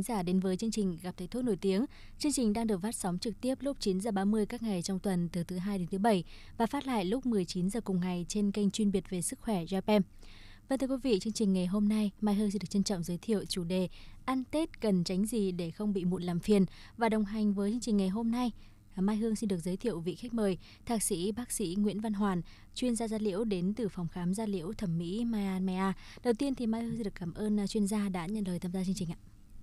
thính giả đến với chương trình Gặp thầy thuốc nổi tiếng. Chương trình đang được phát sóng trực tiếp lúc 9 giờ 30 các ngày trong tuần từ thứ hai đến thứ bảy và phát lại lúc 19 giờ cùng ngày trên kênh chuyên biệt về sức khỏe Japem. Và vâng, thưa quý vị, chương trình ngày hôm nay, Mai Hương sẽ được trân trọng giới thiệu chủ đề Ăn Tết cần tránh gì để không bị mụn làm phiền. Và đồng hành với chương trình ngày hôm nay, Mai Hương xin được giới thiệu vị khách mời, thạc sĩ bác sĩ Nguyễn Văn Hoàn, chuyên gia da liễu đến từ phòng khám da liễu thẩm mỹ Maya Maya. Đầu tiên thì Mai Hương xin được cảm ơn à, chuyên gia đã nhận lời tham gia chương trình ạ.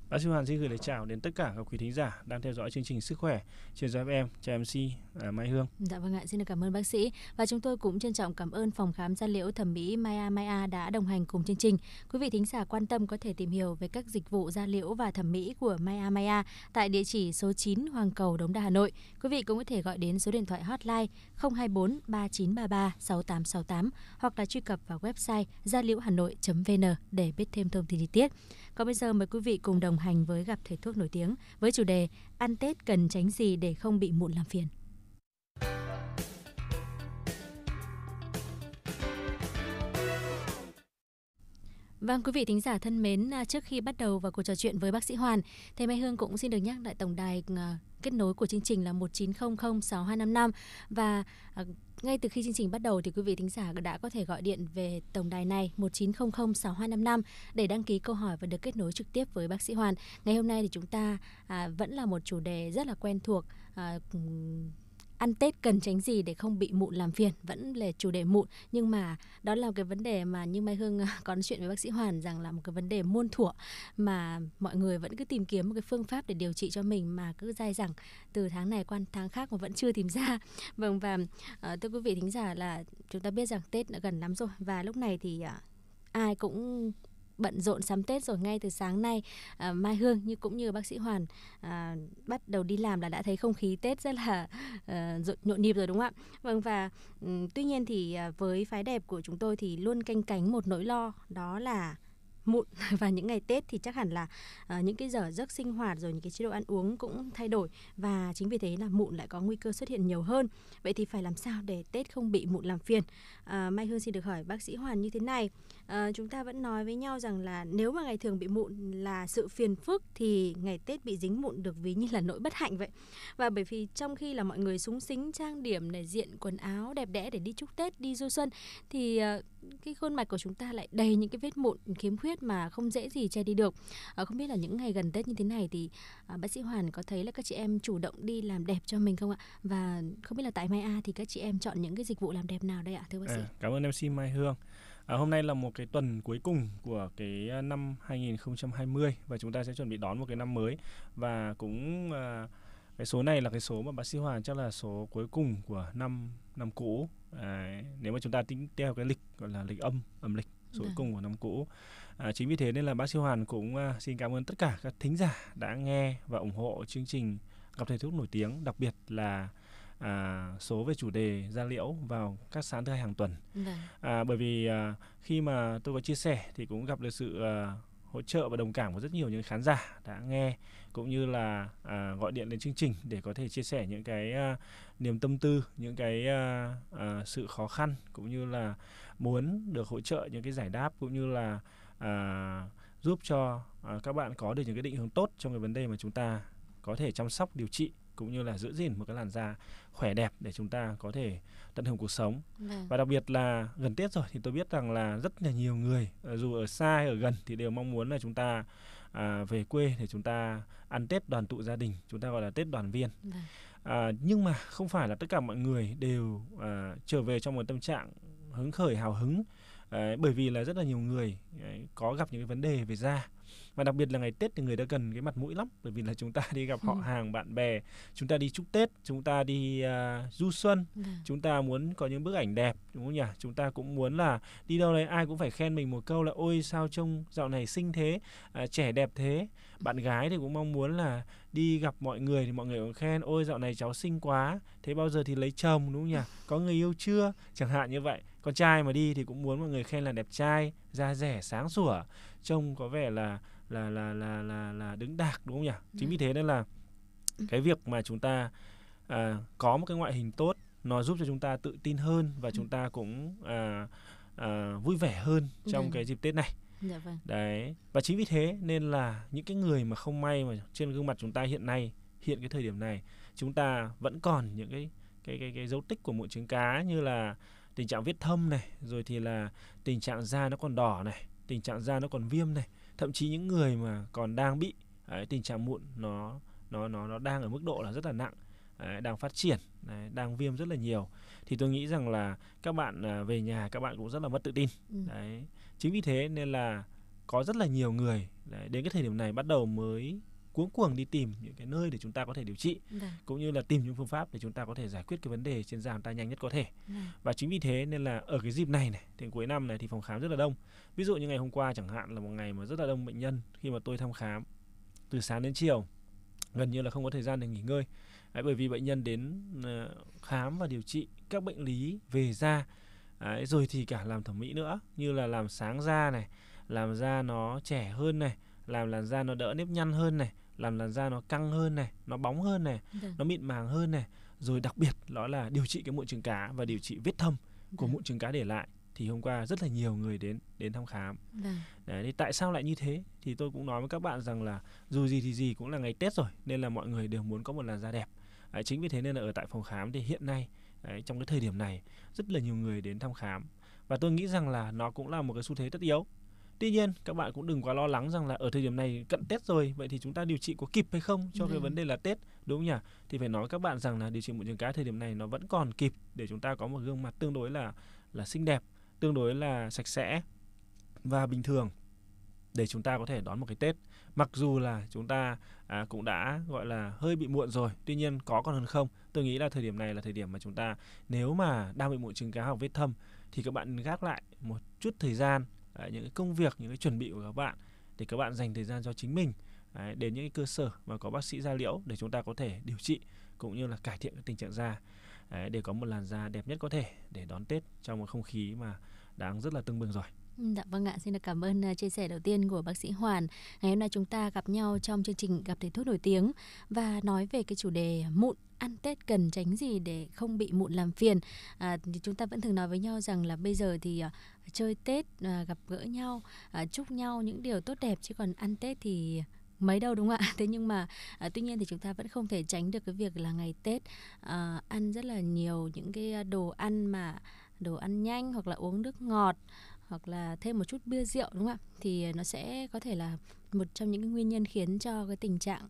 Bác sĩ Hoàn xin gửi lời chào đến tất cả các quý thính giả đang theo dõi chương trình Sức khỏe trên Gió FM, chào MC Mai Hương. Dạ vâng ạ, xin được cảm ơn bác sĩ và chúng tôi cũng trân trọng cảm ơn phòng khám da liễu thẩm mỹ Maya Maya đã đồng hành cùng chương trình. Quý vị thính giả quan tâm có thể tìm hiểu về các dịch vụ da liễu và thẩm mỹ của Maya Maya tại địa chỉ số 9 Hoàng Cầu Đống Đa Hà Nội. Quý vị cũng có thể gọi đến số điện thoại hotline 024 3933 6868 hoặc là truy cập vào website da liễu hà nội.vn để biết thêm thông tin chi tiết. Còn bây giờ mời quý vị cùng đồng đồng hành với gặp thầy thuốc nổi tiếng với chủ đề Ăn Tết cần tránh gì để không bị mụn làm phiền. Vâng, quý vị thính giả thân mến, à, trước khi bắt đầu vào cuộc trò chuyện với bác sĩ Hoàn, thầy Mai Hương cũng xin được nhắc lại tổng đài à, kết nối của chương trình là 19006255 và à, ngay từ khi chương trình bắt đầu thì quý vị thính giả đã có thể gọi điện về tổng đài này 19006255 để đăng ký câu hỏi và được kết nối trực tiếp với bác sĩ Hoàn. Ngày hôm nay thì chúng ta à, vẫn là một chủ đề rất là quen thuộc à, ăn Tết cần tránh gì để không bị mụn làm phiền vẫn là chủ đề mụn nhưng mà đó là cái vấn đề mà như Mai Hương à, có nói chuyện với bác sĩ Hoàn rằng là một cái vấn đề muôn thuở mà mọi người vẫn cứ tìm kiếm một cái phương pháp để điều trị cho mình mà cứ dai dẳng từ tháng này qua tháng khác mà vẫn chưa tìm ra vâng và ờ, thưa quý vị thính giả là chúng ta biết rằng Tết đã gần lắm rồi và lúc này thì à, ai cũng bận rộn sắm Tết rồi ngay từ sáng nay à, Mai Hương như cũng như bác sĩ Hoàn à, bắt đầu đi làm là đã thấy không khí Tết rất là à, nhộn nhịp rồi đúng không ạ? Vâng và um, tuy nhiên thì à, với phái đẹp của chúng tôi thì luôn canh cánh một nỗi lo đó là mụn và những ngày Tết thì chắc hẳn là uh, những cái giờ giấc sinh hoạt rồi những cái chế độ ăn uống cũng thay đổi và chính vì thế là mụn lại có nguy cơ xuất hiện nhiều hơn. Vậy thì phải làm sao để Tết không bị mụn làm phiền? Uh, Mai Hương xin được hỏi bác sĩ Hoàn như thế này. Ờ, chúng ta vẫn nói với nhau rằng là nếu mà ngày thường bị mụn là sự phiền phức thì ngày Tết bị dính mụn được ví như là nỗi bất hạnh vậy. Và bởi vì trong khi là mọi người súng xính trang điểm này diện quần áo đẹp đẽ để đi chúc Tết, đi du xuân thì ờ, cái khuôn mặt của chúng ta lại đầy những cái vết mụn khiếm khuyết mà không dễ gì che đi được. Ờ, không biết là những ngày gần Tết như thế này thì bác sĩ Hoàn có thấy là các chị em chủ động đi làm đẹp cho mình không ạ? Và không biết là tại Mai A thì các chị em chọn những cái dịch vụ làm đẹp nào đây ạ thưa bác sĩ? À, cảm ơn MC Mai Hương. À, hôm nay là một cái tuần cuối cùng của cái à, năm 2020 và chúng ta sẽ chuẩn bị đón một cái năm mới và cũng à, cái số này là cái số mà bác sĩ Hoàng chắc là số cuối cùng của năm năm cũ. À, nếu mà chúng ta tính theo cái lịch gọi là lịch âm âm lịch số cuối dạ. cùng của năm cũ. À, chính vì thế nên là bác sĩ Hoàn cũng à, xin cảm ơn tất cả các thính giả đã nghe và ủng hộ chương trình gặp thầy thuốc nổi tiếng, đặc biệt là à, số về chủ đề da liễu vào các sáng thứ hai hàng tuần vâng. à, bởi vì à, khi mà tôi có chia sẻ thì cũng gặp được sự à, hỗ trợ và đồng cảm của rất nhiều những khán giả đã nghe cũng như là à, gọi điện đến chương trình để có thể chia sẻ những cái à, niềm tâm tư những cái à, à, sự khó khăn cũng như là muốn được hỗ trợ những cái giải đáp cũng như là à, giúp cho à, các bạn có được những cái định hướng tốt trong cái vấn đề mà chúng ta có thể chăm sóc điều trị cũng như là giữ gìn một cái làn da khỏe đẹp để chúng ta có thể tận hưởng cuộc sống vâng. và đặc biệt là gần Tết rồi thì tôi biết rằng là rất là nhiều người ờ, dù ở xa hay ở gần thì đều mong muốn là chúng ta à, về quê để chúng ta ăn Tết đoàn tụ gia đình chúng ta gọi là Tết đoàn viên vâng. À, nhưng mà không phải là tất cả mọi người đều à, trở về trong một tâm trạng hứng khởi hào hứng Đấy, bởi vì là rất là nhiều người đấy, có gặp những cái vấn đề về da và đặc biệt là ngày Tết thì người ta cần cái mặt mũi lắm bởi vì là chúng ta đi gặp họ ừ. hàng bạn bè chúng ta đi chúc Tết chúng ta đi uh, du xuân dạ. chúng ta muốn có những bức ảnh đẹp đúng không nhỉ chúng ta cũng muốn là đi đâu đấy ai cũng phải khen mình một câu là ôi sao trông dạo này xinh thế à, trẻ đẹp thế bạn gái thì cũng mong muốn là đi gặp mọi người thì mọi người cũng khen ôi dạo này cháu xinh quá thế bao giờ thì lấy chồng đúng không nhỉ có người yêu chưa chẳng hạn như vậy con trai mà đi thì cũng muốn mọi người khen là đẹp trai da rẻ sáng sủa trông có vẻ là là là là là, là đứng đạc đúng không nhỉ ừ. chính vì thế nên là cái việc mà chúng ta à, có một cái ngoại hình tốt nó giúp cho chúng ta tự tin hơn và ừ. chúng ta cũng à, à, vui vẻ hơn trong vâng. cái dịp tết này dạ vâng. Đấy. Và chính vì thế nên là những cái người mà không may mà trên gương mặt chúng ta hiện nay, hiện cái thời điểm này, chúng ta vẫn còn những cái cái cái, cái dấu tích của mụn trứng cá như là tình trạng viết thâm này rồi thì là tình trạng da nó còn đỏ này tình trạng da nó còn viêm này thậm chí những người mà còn đang bị ấy, tình trạng mụn nó nó nó nó đang ở mức độ là rất là nặng ấy, đang phát triển ấy, đang viêm rất là nhiều thì tôi nghĩ rằng là các bạn à, về nhà các bạn cũng rất là mất tự tin ừ. đấy chính vì thế nên là có rất là nhiều người đấy, đến cái thời điểm này bắt đầu mới cuống cuồng đi tìm những cái nơi để chúng ta có thể điều trị Đà. Vâng. cũng như là tìm những phương pháp để chúng ta có thể giải quyết cái vấn đề trên da chúng ta nhanh nhất có thể Đà. Vâng. và chính vì thế nên là ở cái dịp này này thì cuối năm này thì phòng khám rất là đông ví dụ như ngày hôm qua chẳng hạn là một ngày mà rất là đông bệnh nhân khi mà tôi thăm khám từ sáng đến chiều gần như là không có thời gian để nghỉ ngơi Đấy, bởi vì bệnh nhân đến ờ, khám và điều trị các bệnh lý về da Đấy, rồi thì cả làm thẩm mỹ nữa như là làm sáng da này làm da nó trẻ hơn này làm làn da nó đỡ nếp nhăn hơn này làm làn da nó căng hơn này nó bóng hơn này Được. Dạ. nó mịn màng hơn này rồi đặc biệt đó là điều trị cái mụn trứng cá và điều trị vết thâm Được. của dạ. mụn trứng cá để lại thì hôm qua rất là nhiều người đến đến thăm khám. Dạ. Đấy. thì tại sao lại như thế? Thì tôi cũng nói với các bạn rằng là dù gì thì gì cũng là ngày Tết rồi nên là mọi người đều muốn có một làn da đẹp. À, chính vì thế nên là ở tại phòng khám thì hiện nay đấy, trong cái thời điểm này rất là nhiều người đến thăm khám và tôi nghĩ rằng là nó cũng là một cái xu thế tất yếu Tuy nhiên các bạn cũng đừng quá lo lắng rằng là ở thời điểm này cận Tết rồi vậy thì chúng ta điều trị có kịp hay không cho ừ. cái vâng. vấn đề là Tết đúng không nhỉ? Thì phải nói các bạn rằng là điều trị mụn trứng cá thời điểm này nó vẫn còn kịp để chúng ta có một gương mặt tương đối là là xinh đẹp, tương đối là sạch sẽ và bình thường để chúng ta có thể đón một cái Tết. Mặc dù là chúng ta à, cũng đã gọi là hơi bị muộn rồi, tuy nhiên có còn hơn không? Tôi nghĩ là thời điểm này là thời điểm mà chúng ta nếu mà đang bị mụn trứng cá hoặc vết thâm thì các bạn gác lại một chút thời gian những cái công việc những cái chuẩn bị của các bạn để các bạn dành thời gian cho chính mình à, đến những cái cơ sở mà có bác sĩ da liễu để chúng ta có thể điều trị cũng như là cải thiện cái tình trạng da à, để có một làn da đẹp nhất có thể để đón Tết trong một không khí mà đáng rất là tưng bừng rồi. Dạ vâng ạ, xin được cảm ơn à, chia sẻ đầu tiên của bác sĩ Hoàn. Ngày hôm nay chúng ta gặp nhau trong chương trình Gặp thầy thuốc nổi tiếng và nói về cái chủ đề mụn ăn Tết cần tránh gì để không bị mụn làm phiền. À, thì chúng ta vẫn thường nói với nhau rằng là bây giờ thì à, chơi Tết à, gặp gỡ nhau, à, chúc nhau những điều tốt đẹp chứ còn ăn Tết thì mấy đâu đúng không ạ thế nhưng mà à, tuy nhiên thì chúng ta vẫn không thể tránh được cái việc là ngày tết à, ăn rất là nhiều những cái à, đồ ăn mà đồ ăn nhanh hoặc là uống nước ngọt hoặc là thêm một chút bia rượu đúng không ạ thì à, nó sẽ có thể là một trong những nguyên nhân khiến cho cái tình trạng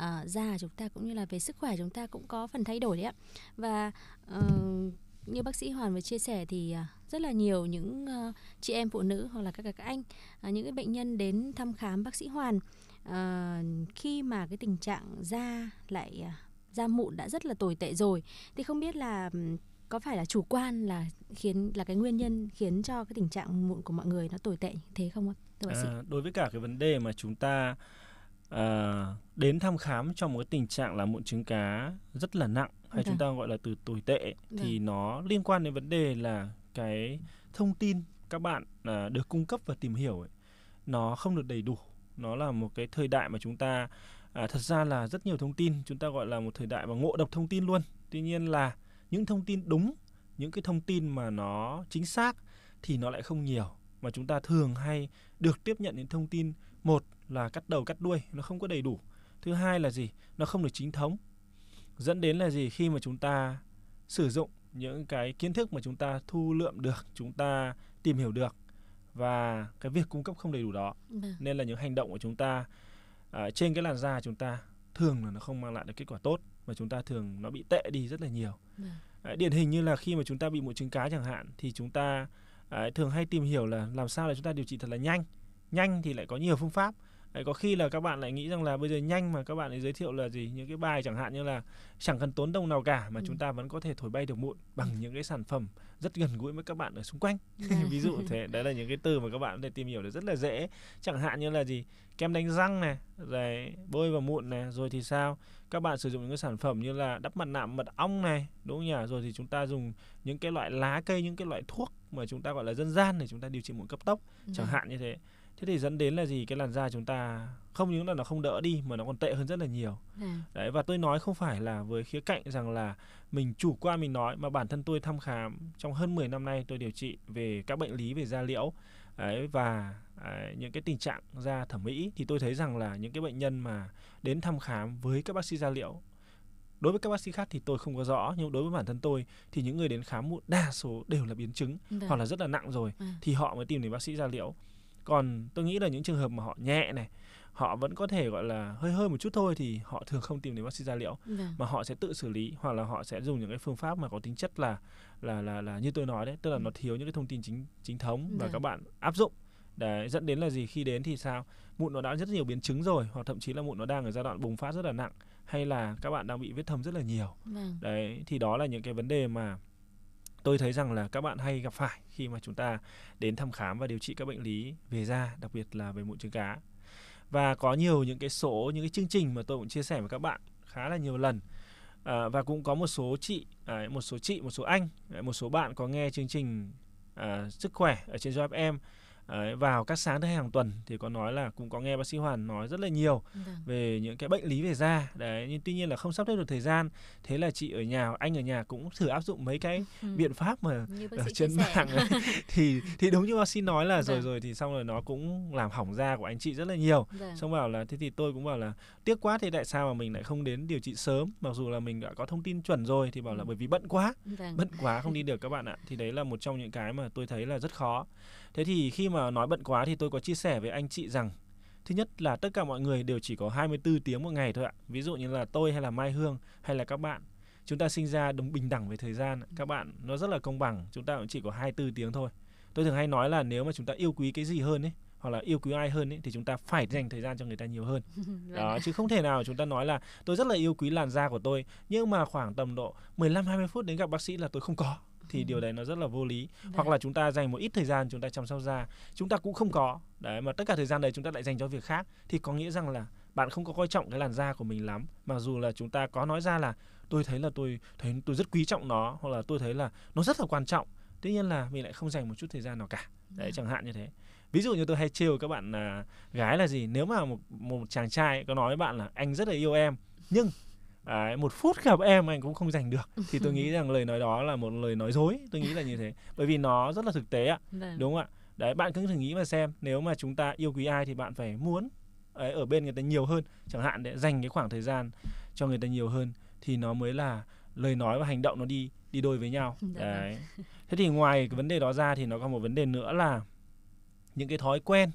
uh, da chúng ta cũng như là về sức khỏe chúng ta cũng có phần thay đổi đấy ạ và uh, như bác sĩ Hoàn vừa chia sẻ thì à, rất là nhiều những uh, chị em phụ nữ hoặc là các các anh uh, những cái bệnh nhân đến thăm khám bác sĩ Hoàn uh, khi mà cái tình trạng da lại da mụn đã rất là tồi tệ rồi thì không biết là có phải là chủ quan là khiến là cái nguyên nhân khiến cho cái tình trạng mụn của mọi người nó tồi tệ như thế không ạ à, đối với cả cái vấn đề mà chúng ta à, đến thăm khám trong một cái tình trạng là mụn trứng cá rất là nặng hay Được. Vâng. chúng ta gọi là từ tồi tệ Được. thì vâng. nó liên quan đến vấn đề là cái thông tin các bạn à, được cung cấp và tìm hiểu ấy, nó không được đầy đủ nó là một cái thời đại mà chúng ta à, thật ra là rất nhiều thông tin chúng ta gọi là một thời đại mà ngộ độc thông tin luôn tuy nhiên là những thông tin đúng những cái thông tin mà nó chính xác thì nó lại không nhiều mà chúng ta thường hay được tiếp nhận những thông tin một là cắt đầu cắt đuôi nó không có đầy đủ thứ hai là gì nó không được chính thống dẫn đến là gì khi mà chúng ta sử dụng những cái kiến thức mà chúng ta thu lượm được chúng ta tìm hiểu được và cái việc cung cấp không đầy đủ đó vâng. nên là những hành động của chúng ta uh, trên cái làn da chúng ta thường là nó không mang lại được kết quả tốt mà chúng ta thường nó bị tệ đi rất là nhiều à, điển hình như là khi mà chúng ta bị mụn trứng cá chẳng hạn thì chúng ta à, thường hay tìm hiểu là làm sao để chúng ta điều trị thật là nhanh nhanh thì lại có nhiều phương pháp Đấy, có khi là các bạn lại nghĩ rằng là bây giờ nhanh mà các bạn ấy giới thiệu là gì những cái bài chẳng hạn như là chẳng cần tốn đồng nào cả mà ừ. chúng ta vẫn có thể thổi bay được mụn bằng ừ. những cái sản phẩm rất gần gũi với các bạn ở xung quanh dạ. ví dụ thế đấy là những cái từ mà các bạn có thể tìm hiểu được rất là dễ chẳng hạn như là gì kem đánh răng này rồi bôi vào mụn này rồi thì sao các bạn sử dụng những cái sản phẩm như là đắp mặt nạ mật ong này đúng không nhỉ rồi thì chúng ta dùng những cái loại lá cây những cái loại thuốc mà chúng ta gọi là dân gian để chúng ta điều trị mụn cấp tốc ừ. chẳng hạn như thế thế thì dẫn đến là gì cái làn da chúng ta không những là nó không đỡ đi mà nó còn tệ hơn rất là nhiều à. đấy và tôi nói không phải là với khía cạnh rằng là mình chủ quan mình nói mà bản thân tôi thăm khám trong hơn 10 năm nay tôi điều trị về các bệnh lý về da liễu đấy và đấy, à, những cái tình trạng da thẩm mỹ thì tôi thấy rằng là những cái bệnh nhân mà đến thăm khám với các bác sĩ da liễu đối với các bác sĩ khác thì tôi không có rõ nhưng đối với bản thân tôi thì những người đến khám muộn đa số đều là biến chứng Được. Vâng. hoặc là rất là nặng rồi à. thì họ mới tìm đến bác sĩ da liễu còn tôi nghĩ là những trường hợp mà họ nhẹ này họ vẫn có thể gọi là hơi hơi một chút thôi thì họ thường không tìm đến bác sĩ da liễu vâng. mà họ sẽ tự xử lý hoặc là họ sẽ dùng những cái phương pháp mà có tính chất là là là là như tôi nói đấy tức là ừ. nó thiếu những cái thông tin chính chính thống và vâng. các bạn áp dụng để dẫn đến là gì khi đến thì sao mụn nó đã rất nhiều biến chứng rồi hoặc thậm chí là mụn nó đang ở giai đoạn bùng phát rất là nặng hay là các bạn đang bị vết thâm rất là nhiều vâng. đấy thì đó là những cái vấn đề mà tôi thấy rằng là các bạn hay gặp phải khi mà chúng ta đến thăm khám và điều trị các bệnh lý về da, đặc biệt là về mụn trứng cá. Và có nhiều những cái số những cái chương trình mà tôi cũng chia sẻ với các bạn khá là nhiều lần. À, và cũng có một số chị, à, một số chị, một số anh, à, một số bạn có nghe chương trình à, sức khỏe ở trên Joy FM Đấy, vào các sáng thứ hai hàng tuần thì có nói là cũng có nghe bác sĩ Hoàn nói rất là nhiều vâng. về những cái bệnh lý về da đấy nhưng tuy nhiên là không sắp xếp được thời gian thế là chị ở nhà anh ở nhà cũng thử áp dụng mấy cái ừ. biện pháp mà ở trên mạng ấy, thì thì đúng như bác sĩ nói là rồi vâng. rồi thì xong rồi nó cũng làm hỏng da của anh chị rất là nhiều vâng. xong bảo là thế thì tôi cũng bảo là tiếc quá thì tại sao mà mình lại không đến điều trị sớm mặc dù là mình đã có thông tin chuẩn rồi thì bảo là ừ. bởi vì bận quá bận quá không đi được các bạn ạ thì đấy là một trong những cái mà tôi thấy là rất khó Thế thì khi mà nói bận quá thì tôi có chia sẻ với anh chị rằng Thứ nhất là tất cả mọi người đều chỉ có 24 tiếng một ngày thôi ạ. Ví dụ như là tôi hay là Mai Hương hay là các bạn chúng ta sinh ra đồng bình đẳng về thời gian các bạn nó rất là công bằng chúng ta cũng chỉ có 24 tiếng thôi tôi thường hay nói là nếu mà chúng ta yêu quý cái gì hơn ấy hoặc là yêu quý ai hơn ấy, thì chúng ta phải dành thời gian cho người ta nhiều hơn vâng. đó chứ không thể nào chúng ta nói là tôi rất là yêu quý làn da của tôi nhưng mà khoảng tầm độ 15 20 phút đến gặp bác sĩ là tôi không có thì ừ. điều đấy nó rất là vô lý đấy. hoặc là chúng ta dành một ít thời gian chúng ta chăm sóc da chúng ta cũng không có đấy mà tất cả thời gian đấy chúng ta lại dành cho việc khác thì có nghĩa rằng là bạn không có coi trọng cái làn da của mình lắm mặc dù là chúng ta có nói ra là tôi thấy là tôi thấy tôi rất quý trọng nó hoặc là tôi thấy là nó rất là quan trọng tuy nhiên là mình lại không dành một chút thời gian nào cả đấy yeah. Dạ. chẳng hạn như thế ví dụ như tôi hay trêu các bạn à, gái là gì nếu mà một một chàng trai có nói với bạn là anh rất là yêu em nhưng Đấy, à, một phút gặp em anh cũng không dành được thì tôi nghĩ rằng lời nói đó là một lời nói dối tôi nghĩ là như thế bởi vì nó rất là thực tế ạ vâng. đúng không ạ đấy bạn cứ thử nghĩ mà xem nếu mà chúng ta yêu quý ai thì bạn phải muốn ấy, ở bên người ta nhiều hơn chẳng hạn để dành cái khoảng thời gian cho người ta nhiều hơn thì nó mới là lời nói và hành động nó đi đi đôi với nhau dạ vâng. đấy thế thì ngoài cái vấn đề đó ra thì nó còn một vấn đề nữa là những cái thói quen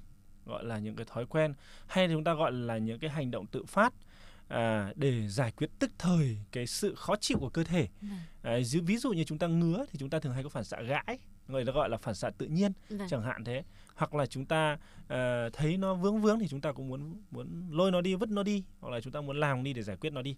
gọi là những cái thói quen hay chúng ta gọi là những cái hành động tự phát à, để giải quyết tức thời cái sự khó chịu của cơ thể vâng. à, ví dụ như chúng ta ngứa thì chúng ta thường hay có phản xạ gãi người ta gọi là phản xạ tự nhiên Vậy. Vâng. chẳng hạn thế hoặc là chúng ta uh, thấy nó vướng vướng thì chúng ta cũng muốn muốn lôi nó đi vứt nó đi hoặc là chúng ta muốn làm đi để giải quyết nó đi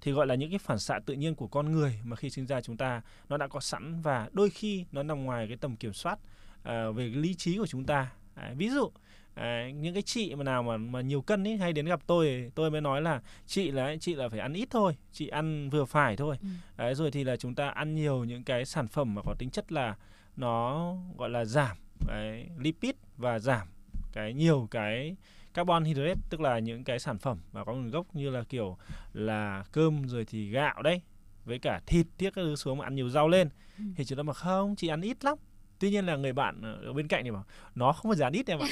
thì gọi là những cái phản xạ tự nhiên của con người mà khi sinh ra chúng ta nó đã có sẵn và đôi khi nó nằm ngoài cái tầm kiểm soát uh, về cái lý trí của chúng ta à, ví dụ à, những cái chị mà nào mà mà nhiều cân ấy hay đến gặp tôi tôi mới nói là chị là chị là phải ăn ít thôi chị ăn vừa phải thôi ừ. đấy, rồi thì là chúng ta ăn nhiều những cái sản phẩm mà có tính chất là nó gọi là giảm cái lipid và giảm cái nhiều cái carbon hydrate tức là những cái sản phẩm mà có nguồn gốc như là kiểu là cơm rồi thì gạo đấy với cả thịt tiếc các thứ xuống mà ăn nhiều rau lên ừ. thì chúng ta mà không chị ăn ít lắm tuy nhiên là người bạn ở bên cạnh thì bảo nó không phải dán ít em ạ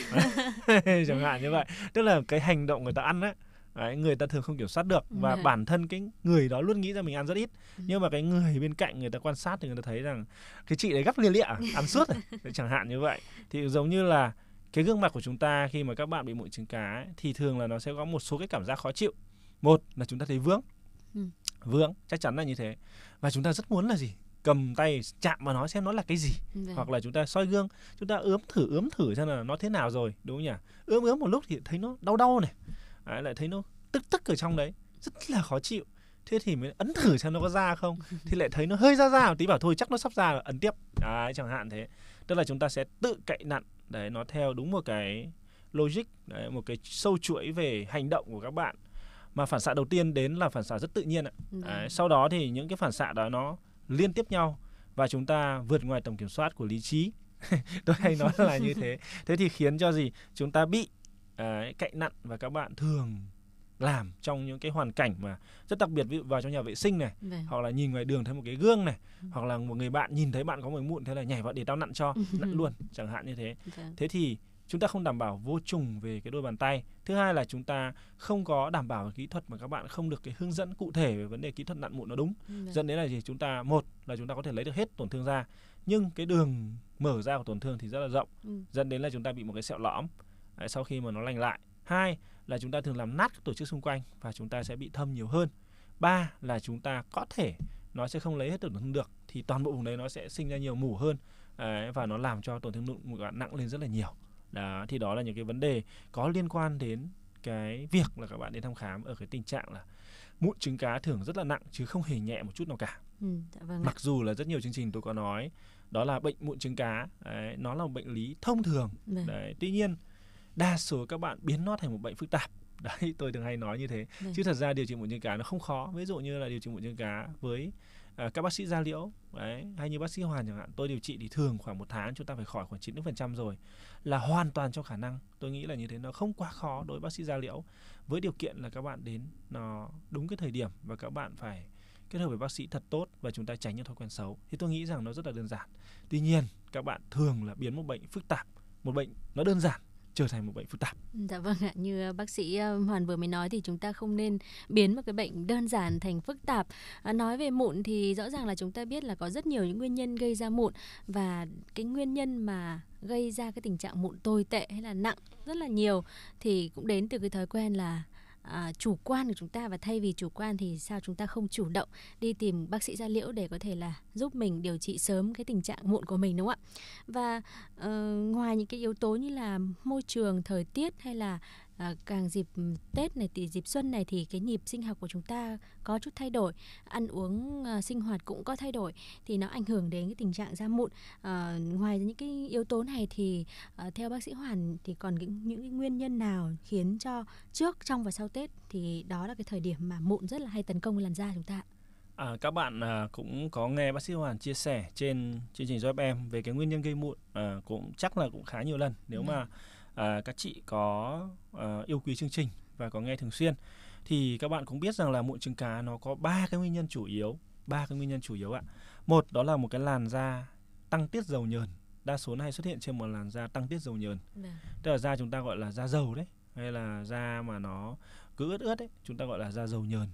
chẳng hạn như vậy tức là cái hành động người ta ăn ấy Đấy, người ta thường không kiểm soát được và dạ. bản thân cái người đó luôn nghĩ ra mình ăn rất ít ừ. nhưng mà cái người bên cạnh người ta quan sát thì người ta thấy rằng cái chị đấy gấp lia lịa à, ăn suốt rồi đấy, chẳng hạn như vậy thì giống như là cái gương mặt của chúng ta khi mà các bạn bị mụn trứng cá ấy, thì thường là nó sẽ có một số cái cảm giác khó chịu một là chúng ta thấy vướng ừ. vướng chắc chắn là như thế và chúng ta rất muốn là gì cầm tay chạm vào nó xem nó là cái gì Vậy. Vâng. hoặc là chúng ta soi gương chúng ta ướm thử ướm thử xem là nó thế nào rồi đúng không nhỉ ướm ướm một lúc thì thấy nó đau đau này à, lại thấy nó tức tức ở trong đấy rất là khó chịu thế thì mới ấn thử xem nó có ra không thì lại thấy nó hơi ra ra một tí bảo thôi chắc nó sắp ra rồi ấn tiếp à chẳng hạn thế tức là chúng ta sẽ tự cậy nặn để nó theo đúng một cái logic đấy, một cái sâu chuỗi về hành động của các bạn mà phản xạ đầu tiên đến là phản xạ rất tự nhiên ạ. Đấy. Vâng. Đấy, sau đó thì những cái phản xạ đó nó liên tiếp nhau và chúng ta vượt ngoài tầm kiểm soát của lý trí tôi hay nói là như thế thế thì khiến cho gì chúng ta bị uh, cậy nặn và các bạn thường làm trong những cái hoàn cảnh mà rất đặc biệt ví dụ vào trong nhà vệ sinh này Đấy. Vâng. hoặc là nhìn ngoài đường thấy một cái gương này ừ. hoặc là một người bạn nhìn thấy bạn có một mụn thế là nhảy vào để tao nặn cho nặn luôn chẳng hạn như thế Đấy. Vâng. thế thì chúng ta không đảm bảo vô trùng về cái đôi bàn tay thứ hai là chúng ta không có đảm bảo về kỹ thuật mà các bạn không được cái hướng dẫn cụ thể về vấn đề kỹ thuật nặn mụn nó đúng ừ. dẫn đến là gì chúng ta một là chúng ta có thể lấy được hết tổn thương ra nhưng cái đường mở ra của tổn thương thì rất là rộng ừ. dẫn đến là chúng ta bị một cái sẹo lõm Đấy, sau khi mà nó lành lại hai là chúng ta thường làm nát tổ chức xung quanh và chúng ta sẽ bị thâm nhiều hơn ba là chúng ta có thể nó sẽ không lấy hết tổn thương được thì toàn bộ vùng đấy nó sẽ sinh ra nhiều mủ hơn Đấy, và nó làm cho tổn thương mụn của bạn nặng lên rất là nhiều đó thì đó là những cái vấn đề có liên quan đến cái việc là các bạn đến thăm khám ở cái tình trạng là mụn trứng cá thường rất là nặng chứ không hề nhẹ một chút nào cả ừ, dạ vâng mặc dù là rất nhiều chương trình tôi có nói đó là bệnh mụn trứng cá đấy, nó là một bệnh lý thông thường vâng. đấy, tuy nhiên đa số các bạn biến nó thành một bệnh phức tạp đấy tôi thường hay nói như thế vâng. chứ thật ra điều trị mụn trứng cá nó không khó ví dụ như là điều trị mụn trứng cá với Ờ, các bác sĩ da liễu đấy hay như bác sĩ hoàn chẳng hạn tôi điều trị thì thường khoảng một tháng chúng ta phải khỏi khoảng 90% rồi là hoàn toàn trong khả năng tôi nghĩ là như thế nó không quá khó đối với bác sĩ da liễu với điều kiện là các bạn đến nó đúng cái thời điểm và các bạn phải kết hợp với bác sĩ thật tốt và chúng ta tránh những thói quen xấu thì tôi nghĩ rằng nó rất là đơn giản tuy nhiên các bạn thường là biến một bệnh phức tạp một bệnh nó đơn giản trở thành một bệnh phức tạp. Dạ vâng ạ, như ờ, bác sĩ ờ, Hoàn vừa mới nói thì chúng ta không nên biến một cái bệnh đơn giản thành phức tạp. À, nói về mụn thì rõ ràng là chúng ta biết là có rất nhiều những nguyên nhân gây ra mụn và cái nguyên nhân mà gây ra cái tình trạng mụn tồi tệ hay là nặng rất là nhiều thì cũng đến từ cái thói quen là à, chủ quan của chúng ta và thay vì chủ quan thì sao chúng ta không chủ động đi tìm bác sĩ da liễu để có thể là giúp mình điều trị sớm cái tình trạng muộn của mình đúng không ạ và uh, ngoài những cái yếu tố như là môi trường thời tiết hay là à, càng dịp ừ, Tết này thì dịp xuân này thì cái nhịp sinh học của chúng ta có chút thay đổi, ăn uống à, sinh hoạt cũng có thay đổi thì nó ảnh hưởng đến cái tình trạng da mụn. À, ngoài những cái yếu tố này thì à, theo bác sĩ Hoàn thì còn những, những cái nguyên nhân nào khiến cho trước trong và sau Tết thì đó là cái thời điểm mà mụn rất là hay tấn công làn da chúng ta. À, các bạn à, cũng có nghe bác sĩ Hoàn chia sẻ trên chương trình Job em về cái nguyên nhân gây mụn à, cũng chắc là cũng khá nhiều lần nếu ừ. mà Ờ, các chị có à, yêu quý chương trình và có nghe thường xuyên thì các bạn cũng biết rằng là mụn trứng cá nó có ba cái nguyên nhân chủ yếu ba cái nguyên nhân chủ yếu ạ một đó là một cái làn da tăng tiết dầu nhờn đa số này xuất hiện trên một làn da tăng tiết dầu nhờn dạ. tức là da chúng ta gọi là da dầu đấy hay là da mà nó cứ ướt ướt ấy chúng ta gọi là da dầu nhờn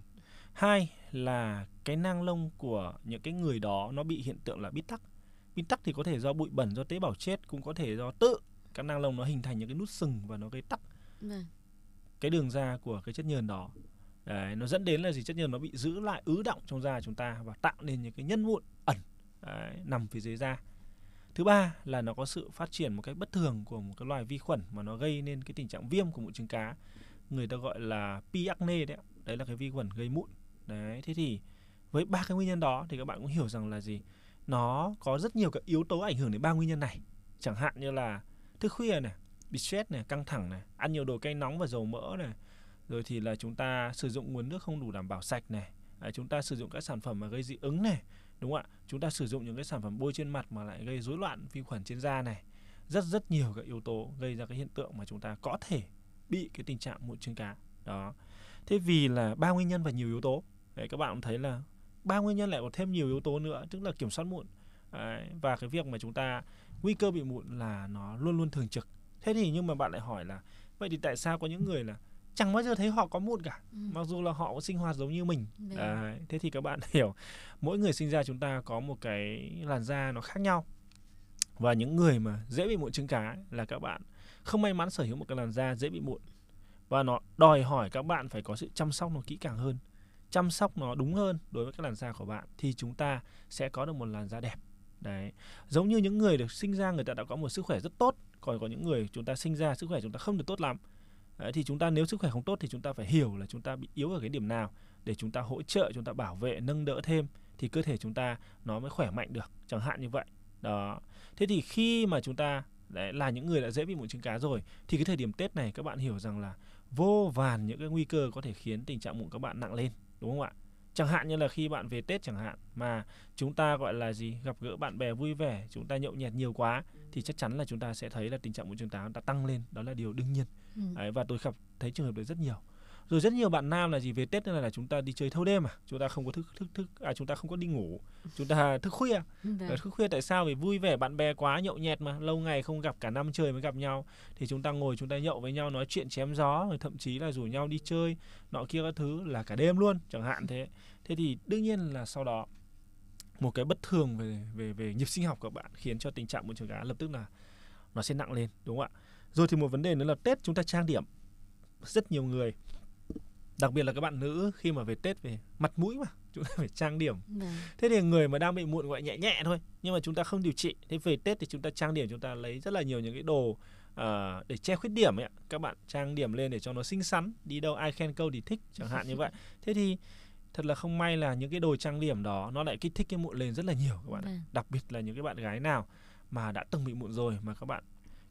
hai là cái nang lông của những cái người đó nó bị hiện tượng là bít tắc bít tắc thì có thể do bụi bẩn do tế bào chết cũng có thể do tự các nang lông nó hình thành những cái nút sừng và nó gây tắc vâng. cái đường da của cái chất nhờn đó Đấy, nó dẫn đến là gì chất nhờn nó bị giữ lại ứ động trong da chúng ta và tạo nên những cái nhân mụn ẩn đấy, nằm phía dưới da thứ ba là nó có sự phát triển một cách bất thường của một cái loài vi khuẩn mà nó gây nên cái tình trạng viêm của mụn trứng cá người ta gọi là p acne đấy đấy là cái vi khuẩn gây mụn đấy thế thì với ba cái nguyên nhân đó thì các bạn cũng hiểu rằng là gì nó có rất nhiều các yếu tố ảnh hưởng đến ba nguyên nhân này chẳng hạn như là thức khuya này bị stress này căng thẳng này ăn nhiều đồ cay nóng và dầu mỡ này rồi thì là chúng ta sử dụng nguồn nước không đủ đảm bảo sạch này à, chúng ta sử dụng các sản phẩm mà gây dị ứng này đúng không ạ chúng ta sử dụng những cái sản phẩm bôi trên mặt mà lại gây rối loạn vi khuẩn trên da này rất rất nhiều các yếu tố gây ra cái hiện tượng mà chúng ta có thể bị cái tình trạng mụn trứng cá đó thế vì là ba nguyên nhân và nhiều yếu tố Đấy, các bạn cũng thấy là ba nguyên nhân lại có thêm nhiều yếu tố nữa tức là kiểm soát mụn Đấy, và cái việc mà chúng ta nguy cơ bị mụn là nó luôn luôn thường trực thế thì nhưng mà bạn lại hỏi là vậy thì tại sao có những người là chẳng bao giờ thấy họ có mụn cả ừ. mặc dù là họ có sinh hoạt giống như mình À, thế thì các bạn hiểu mỗi người sinh ra chúng ta có một cái làn da nó khác nhau và những người mà dễ bị mụn trứng cá là các bạn không may mắn sở hữu một cái làn da dễ bị mụn và nó đòi hỏi các bạn phải có sự chăm sóc nó kỹ càng hơn chăm sóc nó đúng hơn đối với cái làn da của bạn thì chúng ta sẽ có được một làn da đẹp đấy giống như những người được sinh ra người ta đã có một sức khỏe rất tốt còn có những người chúng ta sinh ra sức khỏe chúng ta không được tốt lắm đấy, thì chúng ta nếu sức khỏe không tốt thì chúng ta phải hiểu là chúng ta bị yếu ở cái điểm nào để chúng ta hỗ trợ chúng ta bảo vệ nâng đỡ thêm thì cơ thể chúng ta nó mới khỏe mạnh được chẳng hạn như vậy đó thế thì khi mà chúng ta đấy, là những người đã dễ bị mụn trứng cá rồi thì cái thời điểm tết này các bạn hiểu rằng là vô vàn những cái nguy cơ có thể khiến tình trạng mụn các bạn nặng lên đúng không ạ chẳng hạn như là khi bạn về Tết chẳng hạn mà chúng ta gọi là gì gặp gỡ bạn bè vui vẻ chúng ta nhậu nhẹt nhiều quá thì chắc chắn là chúng ta sẽ thấy là tình trạng mụn trứng 8 đã tăng lên đó là điều đương nhiên ừ. Đấy, và tôi gặp thấy trường hợp đấy rất nhiều rồi rất nhiều bạn nam là gì về tết nên là chúng ta đi chơi thâu đêm à chúng ta không có thức thức thức à chúng ta không có đi ngủ chúng ta thức khuya Đấy. Vâng. thức khuya tại sao vì vui vẻ bạn bè quá nhậu nhẹt mà lâu ngày không gặp cả năm trời mới gặp nhau thì chúng ta ngồi chúng ta nhậu với nhau nói chuyện chém gió rồi thậm chí là rủ nhau đi chơi nọ kia các thứ là cả đêm luôn chẳng hạn thế thế thì đương nhiên là sau đó một cái bất thường về về về nhịp sinh học của bạn khiến cho tình trạng mụn trứng cá lập tức là nó sẽ nặng lên đúng không ạ rồi thì một vấn đề nữa là tết chúng ta trang điểm rất nhiều người đặc biệt là các bạn nữ khi mà về tết về mặt mũi mà chúng ta phải trang điểm Đấy. Vâng. thế thì người mà đang bị muộn gọi nhẹ nhẹ thôi nhưng mà chúng ta không điều trị thế về tết thì chúng ta trang điểm chúng ta lấy rất là nhiều những cái đồ uh, để che khuyết điểm ấy các bạn trang điểm lên để cho nó xinh xắn đi đâu ai khen câu thì thích chẳng hạn như vậy thế thì thật là không may là những cái đồ trang điểm đó nó lại kích thích cái mụn lên rất là nhiều các bạn à. đặc biệt là những cái bạn gái nào mà đã từng bị mụn rồi mà các bạn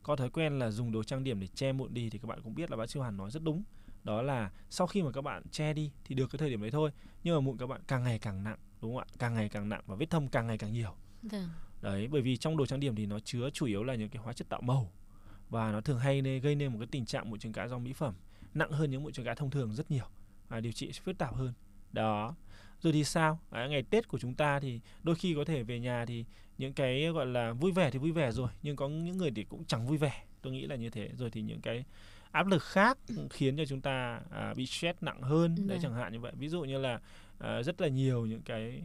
có thói quen là dùng đồ trang điểm để che mụn đi thì các bạn cũng biết là bác siêu hàn nói rất đúng đó là sau khi mà các bạn che đi thì được cái thời điểm đấy thôi nhưng mà mụn các bạn càng ngày càng nặng đúng không ạ càng ngày càng nặng và vết thâm càng ngày càng nhiều vâng. đấy bởi vì trong đồ trang điểm thì nó chứa chủ yếu là những cái hóa chất tạo màu và nó thường hay gây nên một cái tình trạng mụn trứng cá do mỹ phẩm nặng hơn những mụn trứng cá thông thường rất nhiều và điều trị phức tạp hơn đó rồi thì sao à, ngày tết của chúng ta thì đôi khi có thể về nhà thì những cái gọi là vui vẻ thì vui vẻ rồi nhưng có những người thì cũng chẳng vui vẻ tôi nghĩ là như thế rồi thì những cái áp lực khác khiến cho chúng ta à, bị stress nặng hơn đấy dạ. chẳng hạn như vậy ví dụ như là à, rất là nhiều những cái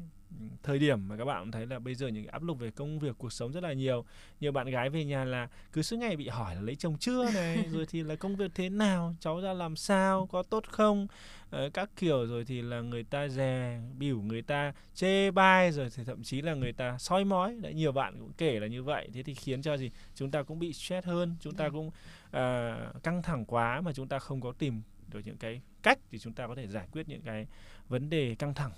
thời điểm mà các bạn thấy là bây giờ những áp lực về công việc cuộc sống rất là nhiều nhiều bạn gái về nhà là cứ suốt ngày bị hỏi là lấy chồng chưa này rồi thì là công việc thế nào cháu ra làm sao có tốt không ờ, các kiểu rồi thì là người ta dè biểu người ta chê bai rồi thì thậm chí là người ta soi mói đấy nhiều bạn cũng kể là như vậy thế thì khiến cho gì chúng ta cũng bị stress hơn chúng ta dạ. cũng uh, căng thẳng quá mà chúng ta không có tìm được những cái cách thì chúng ta có thể giải quyết những cái vấn đề căng thẳng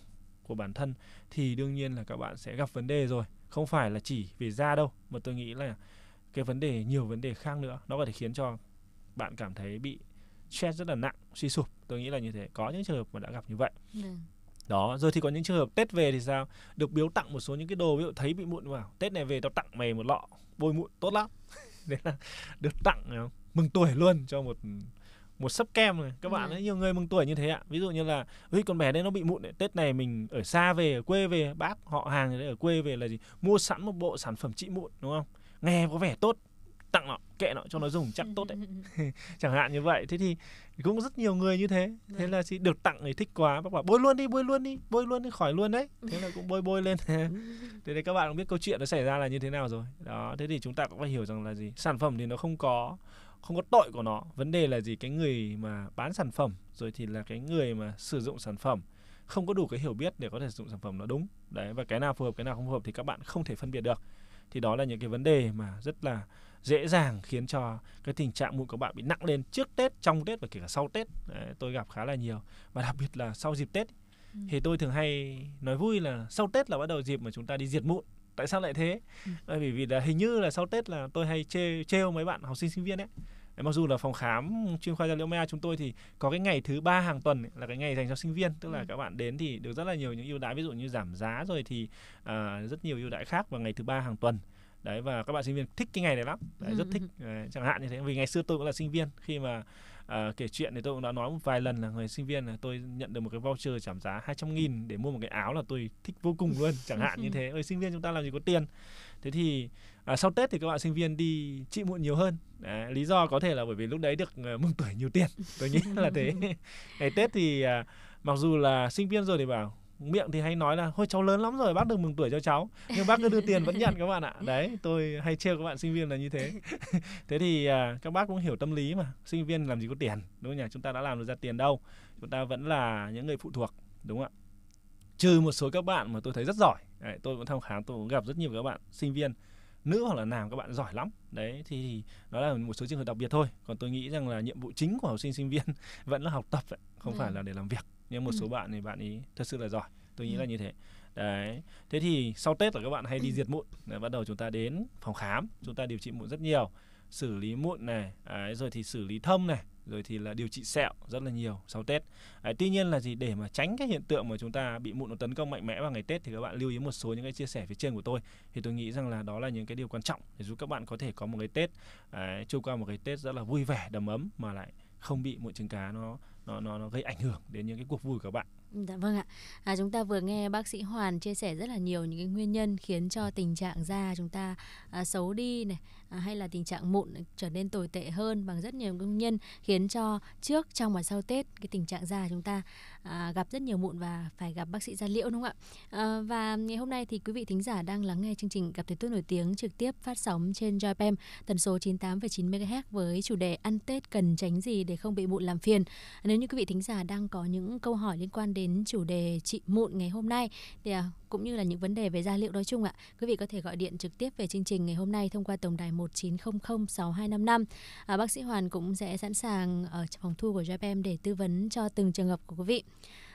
của bản thân thì đương nhiên là các bạn sẽ gặp vấn đề rồi không phải là chỉ về da đâu mà tôi nghĩ là cái vấn đề nhiều vấn đề khác nữa nó có thể khiến cho bạn cảm thấy bị stress rất là nặng suy sụp tôi nghĩ là như thế có những trường hợp mà đã gặp như vậy ừ. đó rồi thì có những trường hợp tết về thì sao được biếu tặng một số những cái đồ ví dụ thấy bị mụn vào tết này về tao tặng mày một lọ bôi mụn tốt lắm đấy là được tặng ờ, mừng tuổi luôn cho một một sấp kem rồi các ừ. bạn ấy nhiều người mừng tuổi như thế ạ ví dụ như là ui con bé đấy nó bị mụn này. tết này mình ở xa về ở quê về bác họ hàng ở quê về là gì mua sẵn một bộ sản phẩm trị mụn đúng không nghe có vẻ tốt tặng nó kệ nó cho nó dùng chắc tốt đấy chẳng hạn như vậy thế thì cũng rất nhiều người như thế thế vâng. là chị được tặng thì thích quá bác bảo bôi luôn đi bôi luôn đi bôi luôn đi khỏi luôn đấy thế là cũng bôi bôi lên ừ. thế đấy các bạn cũng biết câu chuyện nó xảy ra là như thế nào rồi đó thế thì chúng ta cũng phải hiểu rằng là gì sản phẩm thì nó không có không có tội của nó vấn đề là gì cái người mà bán sản phẩm rồi thì là cái người mà sử dụng sản phẩm không có đủ cái hiểu biết để có thể sử dụng sản phẩm nó đúng đấy và cái nào phù hợp cái nào không phù hợp thì các bạn không thể phân biệt được thì đó là những cái vấn đề mà rất là dễ dàng khiến cho cái tình trạng mụn của bạn bị nặng lên trước Tết, trong Tết và kể cả sau Tết. Đấy, tôi gặp khá là nhiều và đặc biệt là sau dịp Tết ừ. thì tôi thường hay nói vui là sau Tết là bắt đầu dịp mà chúng ta đi diệt mụn. Tại sao lại thế? Ừ. Bởi vì là hình như là sau Tết là tôi hay chê trêu mấy bạn học sinh sinh viên ấy mặc dù là phòng khám chuyên khoa da liễu ma chúng tôi thì có cái ngày thứ ba hàng tuần là cái ngày dành cho sinh viên tức là ừ. các bạn đến thì được rất là nhiều những ưu đãi ví dụ như giảm giá rồi thì uh, rất nhiều ưu đãi khác vào ngày thứ ba hàng tuần đấy và các bạn sinh viên thích cái ngày này lắm đấy, rất thích đấy, ừ. ờ, chẳng hạn như thế vì ngày xưa tôi cũng là sinh viên khi mà à, kể chuyện thì tôi cũng đã nói một vài lần là người sinh viên là tôi nhận được một cái voucher giảm giá 200 nghìn để mua một cái áo là tôi thích vô cùng luôn chẳng hạn như thế ơi sinh viên chúng ta làm gì có tiền thế thì à, sau tết thì các bạn sinh viên đi trị mụn nhiều hơn à, lý do có thể là bởi vì lúc đấy được ờ, mừng tuổi nhiều tiền tôi nghĩ là thế ngày tết thì à, mặc dù là sinh viên rồi thì bảo miệng thì hay nói là thôi cháu lớn lắm rồi bác đừng mừng tuổi cho cháu nhưng bác cứ đưa tiền vẫn nhận các bạn ạ đấy tôi hay trêu các bạn sinh viên là như thế thế thì à, các bác cũng hiểu tâm lý mà sinh viên làm gì có tiền đúng không nhỉ chúng ta đã làm được ra tiền đâu chúng ta vẫn là những người phụ thuộc đúng không ạ trừ một số các bạn mà tôi thấy rất giỏi đấy, tôi cũng tham khảo tôi cũng gặp rất nhiều các bạn sinh viên nữ hoặc là nam các bạn giỏi lắm đấy thì, đó là một số trường hợp đặc biệt thôi còn tôi nghĩ rằng là nhiệm vụ chính của học sinh sinh viên vẫn là học tập ấy, không ừ. phải là vâng. để làm việc nhưng một ừ. số bạn thì bạn ấy thật sự là giỏi tôi nghĩ ừ. là như thế đấy thế thì sau tết là các bạn hay đi ừ. diệt mụn đấy, bắt đầu chúng ta đến phòng khám chúng ta điều trị mụn rất nhiều xử lý mụn này đấy, rồi thì xử lý thâm này rồi thì là điều trị sẹo rất là nhiều sau Tết. À, tuy nhiên là gì để mà tránh cái hiện tượng mà chúng ta bị mụn nó tấn công mạnh mẽ vào ngày Tết thì các bạn lưu ý một số những cái chia sẻ phía trên của tôi thì tôi nghĩ rằng là đó là những cái điều quan trọng để giúp các bạn có thể có một cái Tết à, trôi qua một cái Tết rất là vui vẻ đầm ấm mà lại không bị mụn trứng cá nó nó nó, nó gây ảnh hưởng đến những cái cuộc vui của các bạn. Dạ vâng ạ. À, chúng ta vừa nghe bác sĩ Hoàn chia sẻ rất là nhiều những cái nguyên nhân khiến cho tình trạng da chúng ta à, xấu đi này à, hay là tình trạng mụn trở nên tồi tệ hơn bằng rất nhiều nguyên nhân khiến cho trước trong và sau Tết cái tình trạng da chúng ta À, gặp rất nhiều mụn và phải gặp bác sĩ da liễu đúng không ạ à, và ngày hôm nay thì quý vị thính giả đang lắng nghe chương trình gặp thầy thuốc nổi tiếng trực tiếp phát sóng trên Joypem tần số 98,9 MHz với chủ đề ăn Tết cần tránh gì để không bị mụn làm phiền nếu như quý vị thính giả đang có những câu hỏi liên quan đến chủ đề trị mụn ngày hôm nay thì à, cũng như là những vấn đề về da liệu nói chung ạ quý vị có thể gọi điện trực tiếp về chương trình ngày hôm nay thông qua tổng đài 19006255 à, bác sĩ Hoàn cũng sẽ sẵn sàng ở ờ, phòng thu của Joypem để tư vấn cho từng trường hợp của quý vị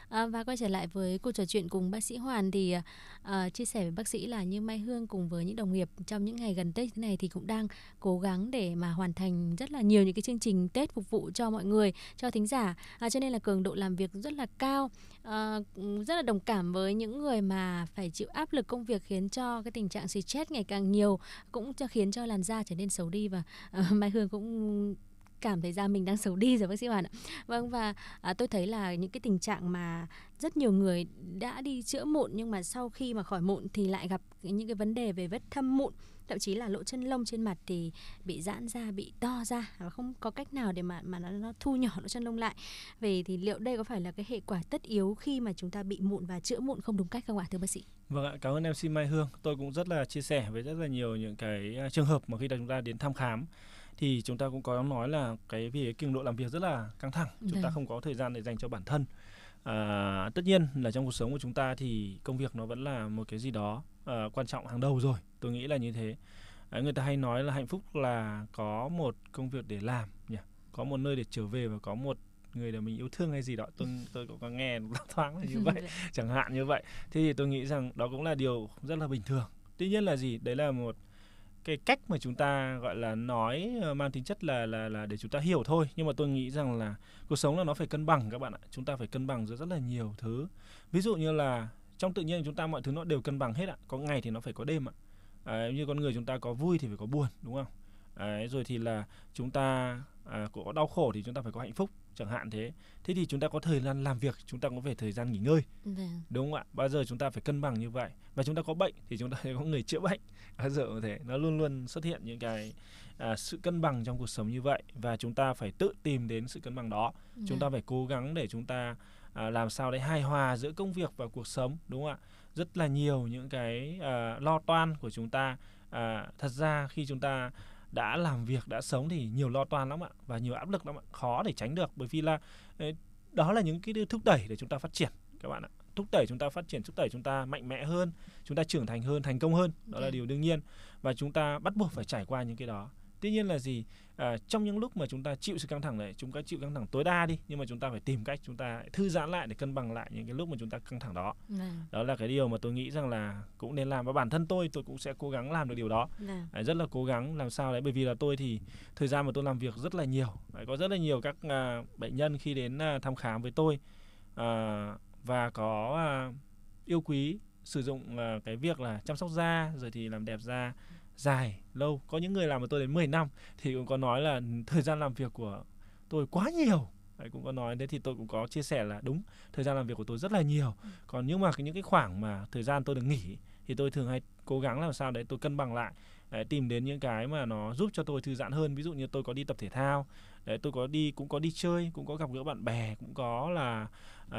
À, và quay trở lại với cuộc trò chuyện cùng bác sĩ Hoàn thì à, chia sẻ với bác sĩ là như Mai Hương cùng với những đồng nghiệp trong những ngày gần Tết thế này thì cũng đang cố gắng để mà hoàn thành rất là nhiều những cái chương trình Tết phục vụ cho mọi người, cho thính giả. À, cho nên là cường độ làm việc rất là cao, à, rất là đồng cảm với những người mà phải chịu áp lực công việc khiến cho cái tình trạng stress ngày càng nhiều cũng cho khiến cho làn da trở nên xấu đi và à, Mai Hương cũng cảm thấy ra mình đang xấu đi rồi bác sĩ Hoàn ạ. Vâng và à, tôi thấy là những cái tình trạng mà rất nhiều người đã đi chữa mụn nhưng mà sau khi mà khỏi mụn thì lại gặp những cái vấn đề về vết thâm mụn thậm chí là lỗ chân lông trên mặt thì bị giãn ra bị to ra và không có cách nào để mà mà nó, nó thu nhỏ lỗ chân lông lại về thì liệu đây có phải là cái hệ quả tất yếu khi mà chúng ta bị mụn và chữa mụn không đúng cách không ạ thưa bác sĩ vâng ạ cảm ơn em xin mai hương tôi cũng rất là chia sẻ với rất là nhiều những cái à, trường hợp mà khi chúng ta đến thăm khám thì chúng ta cũng có nói là cái vì cường độ làm việc rất là căng thẳng chúng Đấy. ta vâng. không có thời gian để dành cho bản thân à, tất nhiên là trong cuộc sống của chúng ta thì công việc nó vẫn là một cái gì đó à, quan trọng hàng đầu rồi tôi nghĩ là như thế à, người ta hay nói là hạnh phúc là có một công việc để làm nhỉ có một nơi để trở về và có một người để mình yêu thương hay gì đó tôi tôi cũng có nghe thoáng là như vâng. vậy chẳng hạn như vậy thế thì tôi nghĩ rằng đó cũng là điều rất là bình thường tuy nhiên là gì đấy là một cái cách mà chúng ta gọi là nói ờ, mang tính chất là là là để chúng ta hiểu thôi nhưng mà tôi nghĩ rằng là cuộc sống là nó phải cân bằng các bạn ạ chúng ta phải cân bằng giữa rất là nhiều thứ ví dụ như là trong tự nhiên chúng ta mọi thứ nó đều cân bằng hết ạ có ngày thì nó phải có đêm ạ à, như con người chúng ta có vui thì phải có buồn đúng không Đấy, rồi thì là chúng ta à, có đau khổ thì chúng ta phải có hạnh phúc chẳng hạn thế thế thì chúng ta có thời gian làm việc chúng ta có về thời gian nghỉ ngơi vâng. đúng không ạ bao giờ chúng ta phải cân bằng như vậy và chúng ta có bệnh thì chúng ta phải có người chữa bệnh bao giờ cũng thế nó luôn luôn xuất hiện những cái à, sự cân bằng trong cuộc sống như vậy và chúng ta phải tự tìm đến sự cân bằng đó vâng. chúng ta vâng. phải cố gắng để chúng ta à, làm sao để hài hòa giữa công việc và cuộc sống đúng không ạ rất là nhiều những cái à, lo toan của chúng ta à, thật ra khi chúng ta đã làm việc đã sống thì nhiều lo toan lắm ạ và nhiều áp lực lắm ạ khó để tránh được bởi vì là ờ, đó là những cái thúc đẩy để chúng ta phát triển các bạn ạ thúc đẩy chúng ta phát triển thúc đẩy chúng ta mạnh mẽ hơn chúng ta trưởng thành hơn thành công hơn đó là điều đương nhiên và chúng ta bắt buộc phải trải qua những cái đó tuy nhiên là gì à, trong những lúc mà chúng ta chịu sự căng thẳng này chúng ta chịu căng thẳng tối đa đi nhưng mà chúng ta phải tìm cách chúng ta thư giãn lại để cân bằng lại những cái lúc mà chúng ta căng thẳng đó à. đó là cái điều mà tôi nghĩ rằng là cũng nên làm và bản thân tôi tôi cũng sẽ cố gắng làm được điều đó à. rất là cố gắng làm sao đấy bởi vì là tôi thì thời gian mà tôi làm việc rất là nhiều à, có rất là nhiều các à, bệnh nhân khi đến à, thăm khám với tôi à, và có à, yêu quý sử dụng uh, cái việc là chăm sóc da rồi thì làm đẹp da dài lâu có những người làm với tôi đến 10 năm thì cũng có nói là thời gian làm việc của tôi quá nhiều Đấy, cũng có nói thế thì tôi cũng có chia sẻ là đúng thời gian làm việc của tôi rất là nhiều ừ. còn nhưng mà những cái khoảng mà thời gian tôi được nghỉ thì tôi thường hay cố gắng làm sao đấy tôi cân bằng lại đấy, tìm đến những cái mà nó giúp cho tôi thư giãn hơn ví dụ như tôi có đi tập thể thao đấy tôi có đi cũng có đi chơi cũng có gặp gỡ bạn bè cũng có là uh,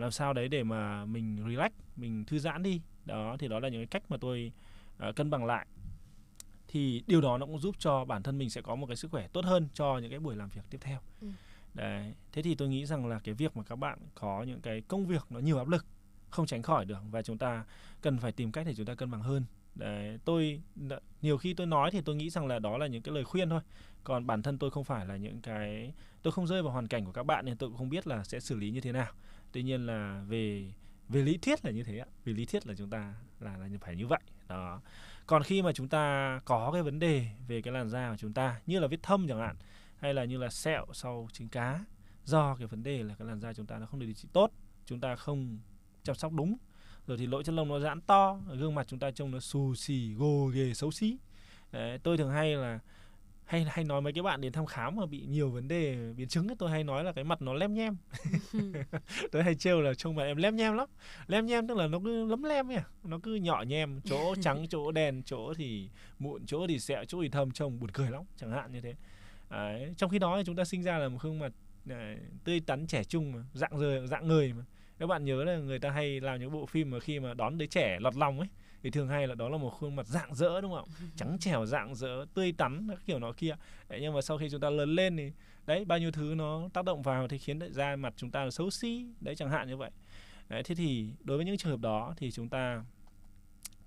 làm sao đấy để mà mình relax mình thư giãn đi đó thì đó là những cái cách mà tôi uh, cân bằng lại thì điều đó nó cũng giúp cho bản thân mình sẽ có một cái sức khỏe tốt hơn cho những cái buổi làm việc tiếp theo ừ. đấy thế thì tôi nghĩ rằng là cái việc mà các bạn có những cái công việc nó nhiều áp lực không tránh khỏi được và chúng ta cần phải tìm cách để chúng ta cân bằng hơn đấy tôi nhiều khi tôi nói thì tôi nghĩ rằng là đó là những cái lời khuyên thôi còn bản thân tôi không phải là những cái tôi không rơi vào hoàn cảnh của các bạn nên tôi cũng không biết là sẽ xử lý như thế nào tuy nhiên là về về lý thuyết là như thế ạ về lý thuyết là chúng ta là là phải như vậy đó còn khi mà chúng ta có cái vấn đề về cái làn da của chúng ta như là vết thâm chẳng hạn hay là như là sẹo sau trứng cá do cái vấn đề là cái làn da chúng ta nó không được điều trị tốt chúng ta không chăm sóc đúng rồi thì lỗ chân lông nó giãn to gương mặt chúng ta trông nó xù xì gồ ghề xấu xí Đấy, tôi thường hay là hay hay nói mấy cái bạn đến thăm khám mà bị nhiều vấn đề biến chứng ấy, tôi hay nói là cái mặt nó lem nhem tôi hay trêu là trông mà em lem nhem lắm lem nhem tức là nó cứ lấm lem ấy à, nó cứ nhỏ nhem chỗ trắng chỗ đen chỗ thì mụn chỗ thì sẹo chỗ thì thâm trông buồn cười lắm chẳng hạn như thế Đấy. trong khi đó thì chúng ta sinh ra là một gương mặt này, tươi tắn trẻ trung mà, dạng rời dạng người mà các bạn nhớ là người ta hay làm những bộ phim mà khi mà đón đứa trẻ lọt lòng ấy thì thường hay là đó là một khuôn mặt dạng dỡ đúng không trắng trẻo dạng dỡ tươi tắn các kiểu nó kia đấy, nhưng mà sau khi chúng ta lớn lên thì đấy bao nhiêu thứ nó tác động vào thì khiến da mặt chúng ta là xấu xí đấy chẳng hạn như vậy đấy, thế thì đối với những trường hợp đó thì chúng ta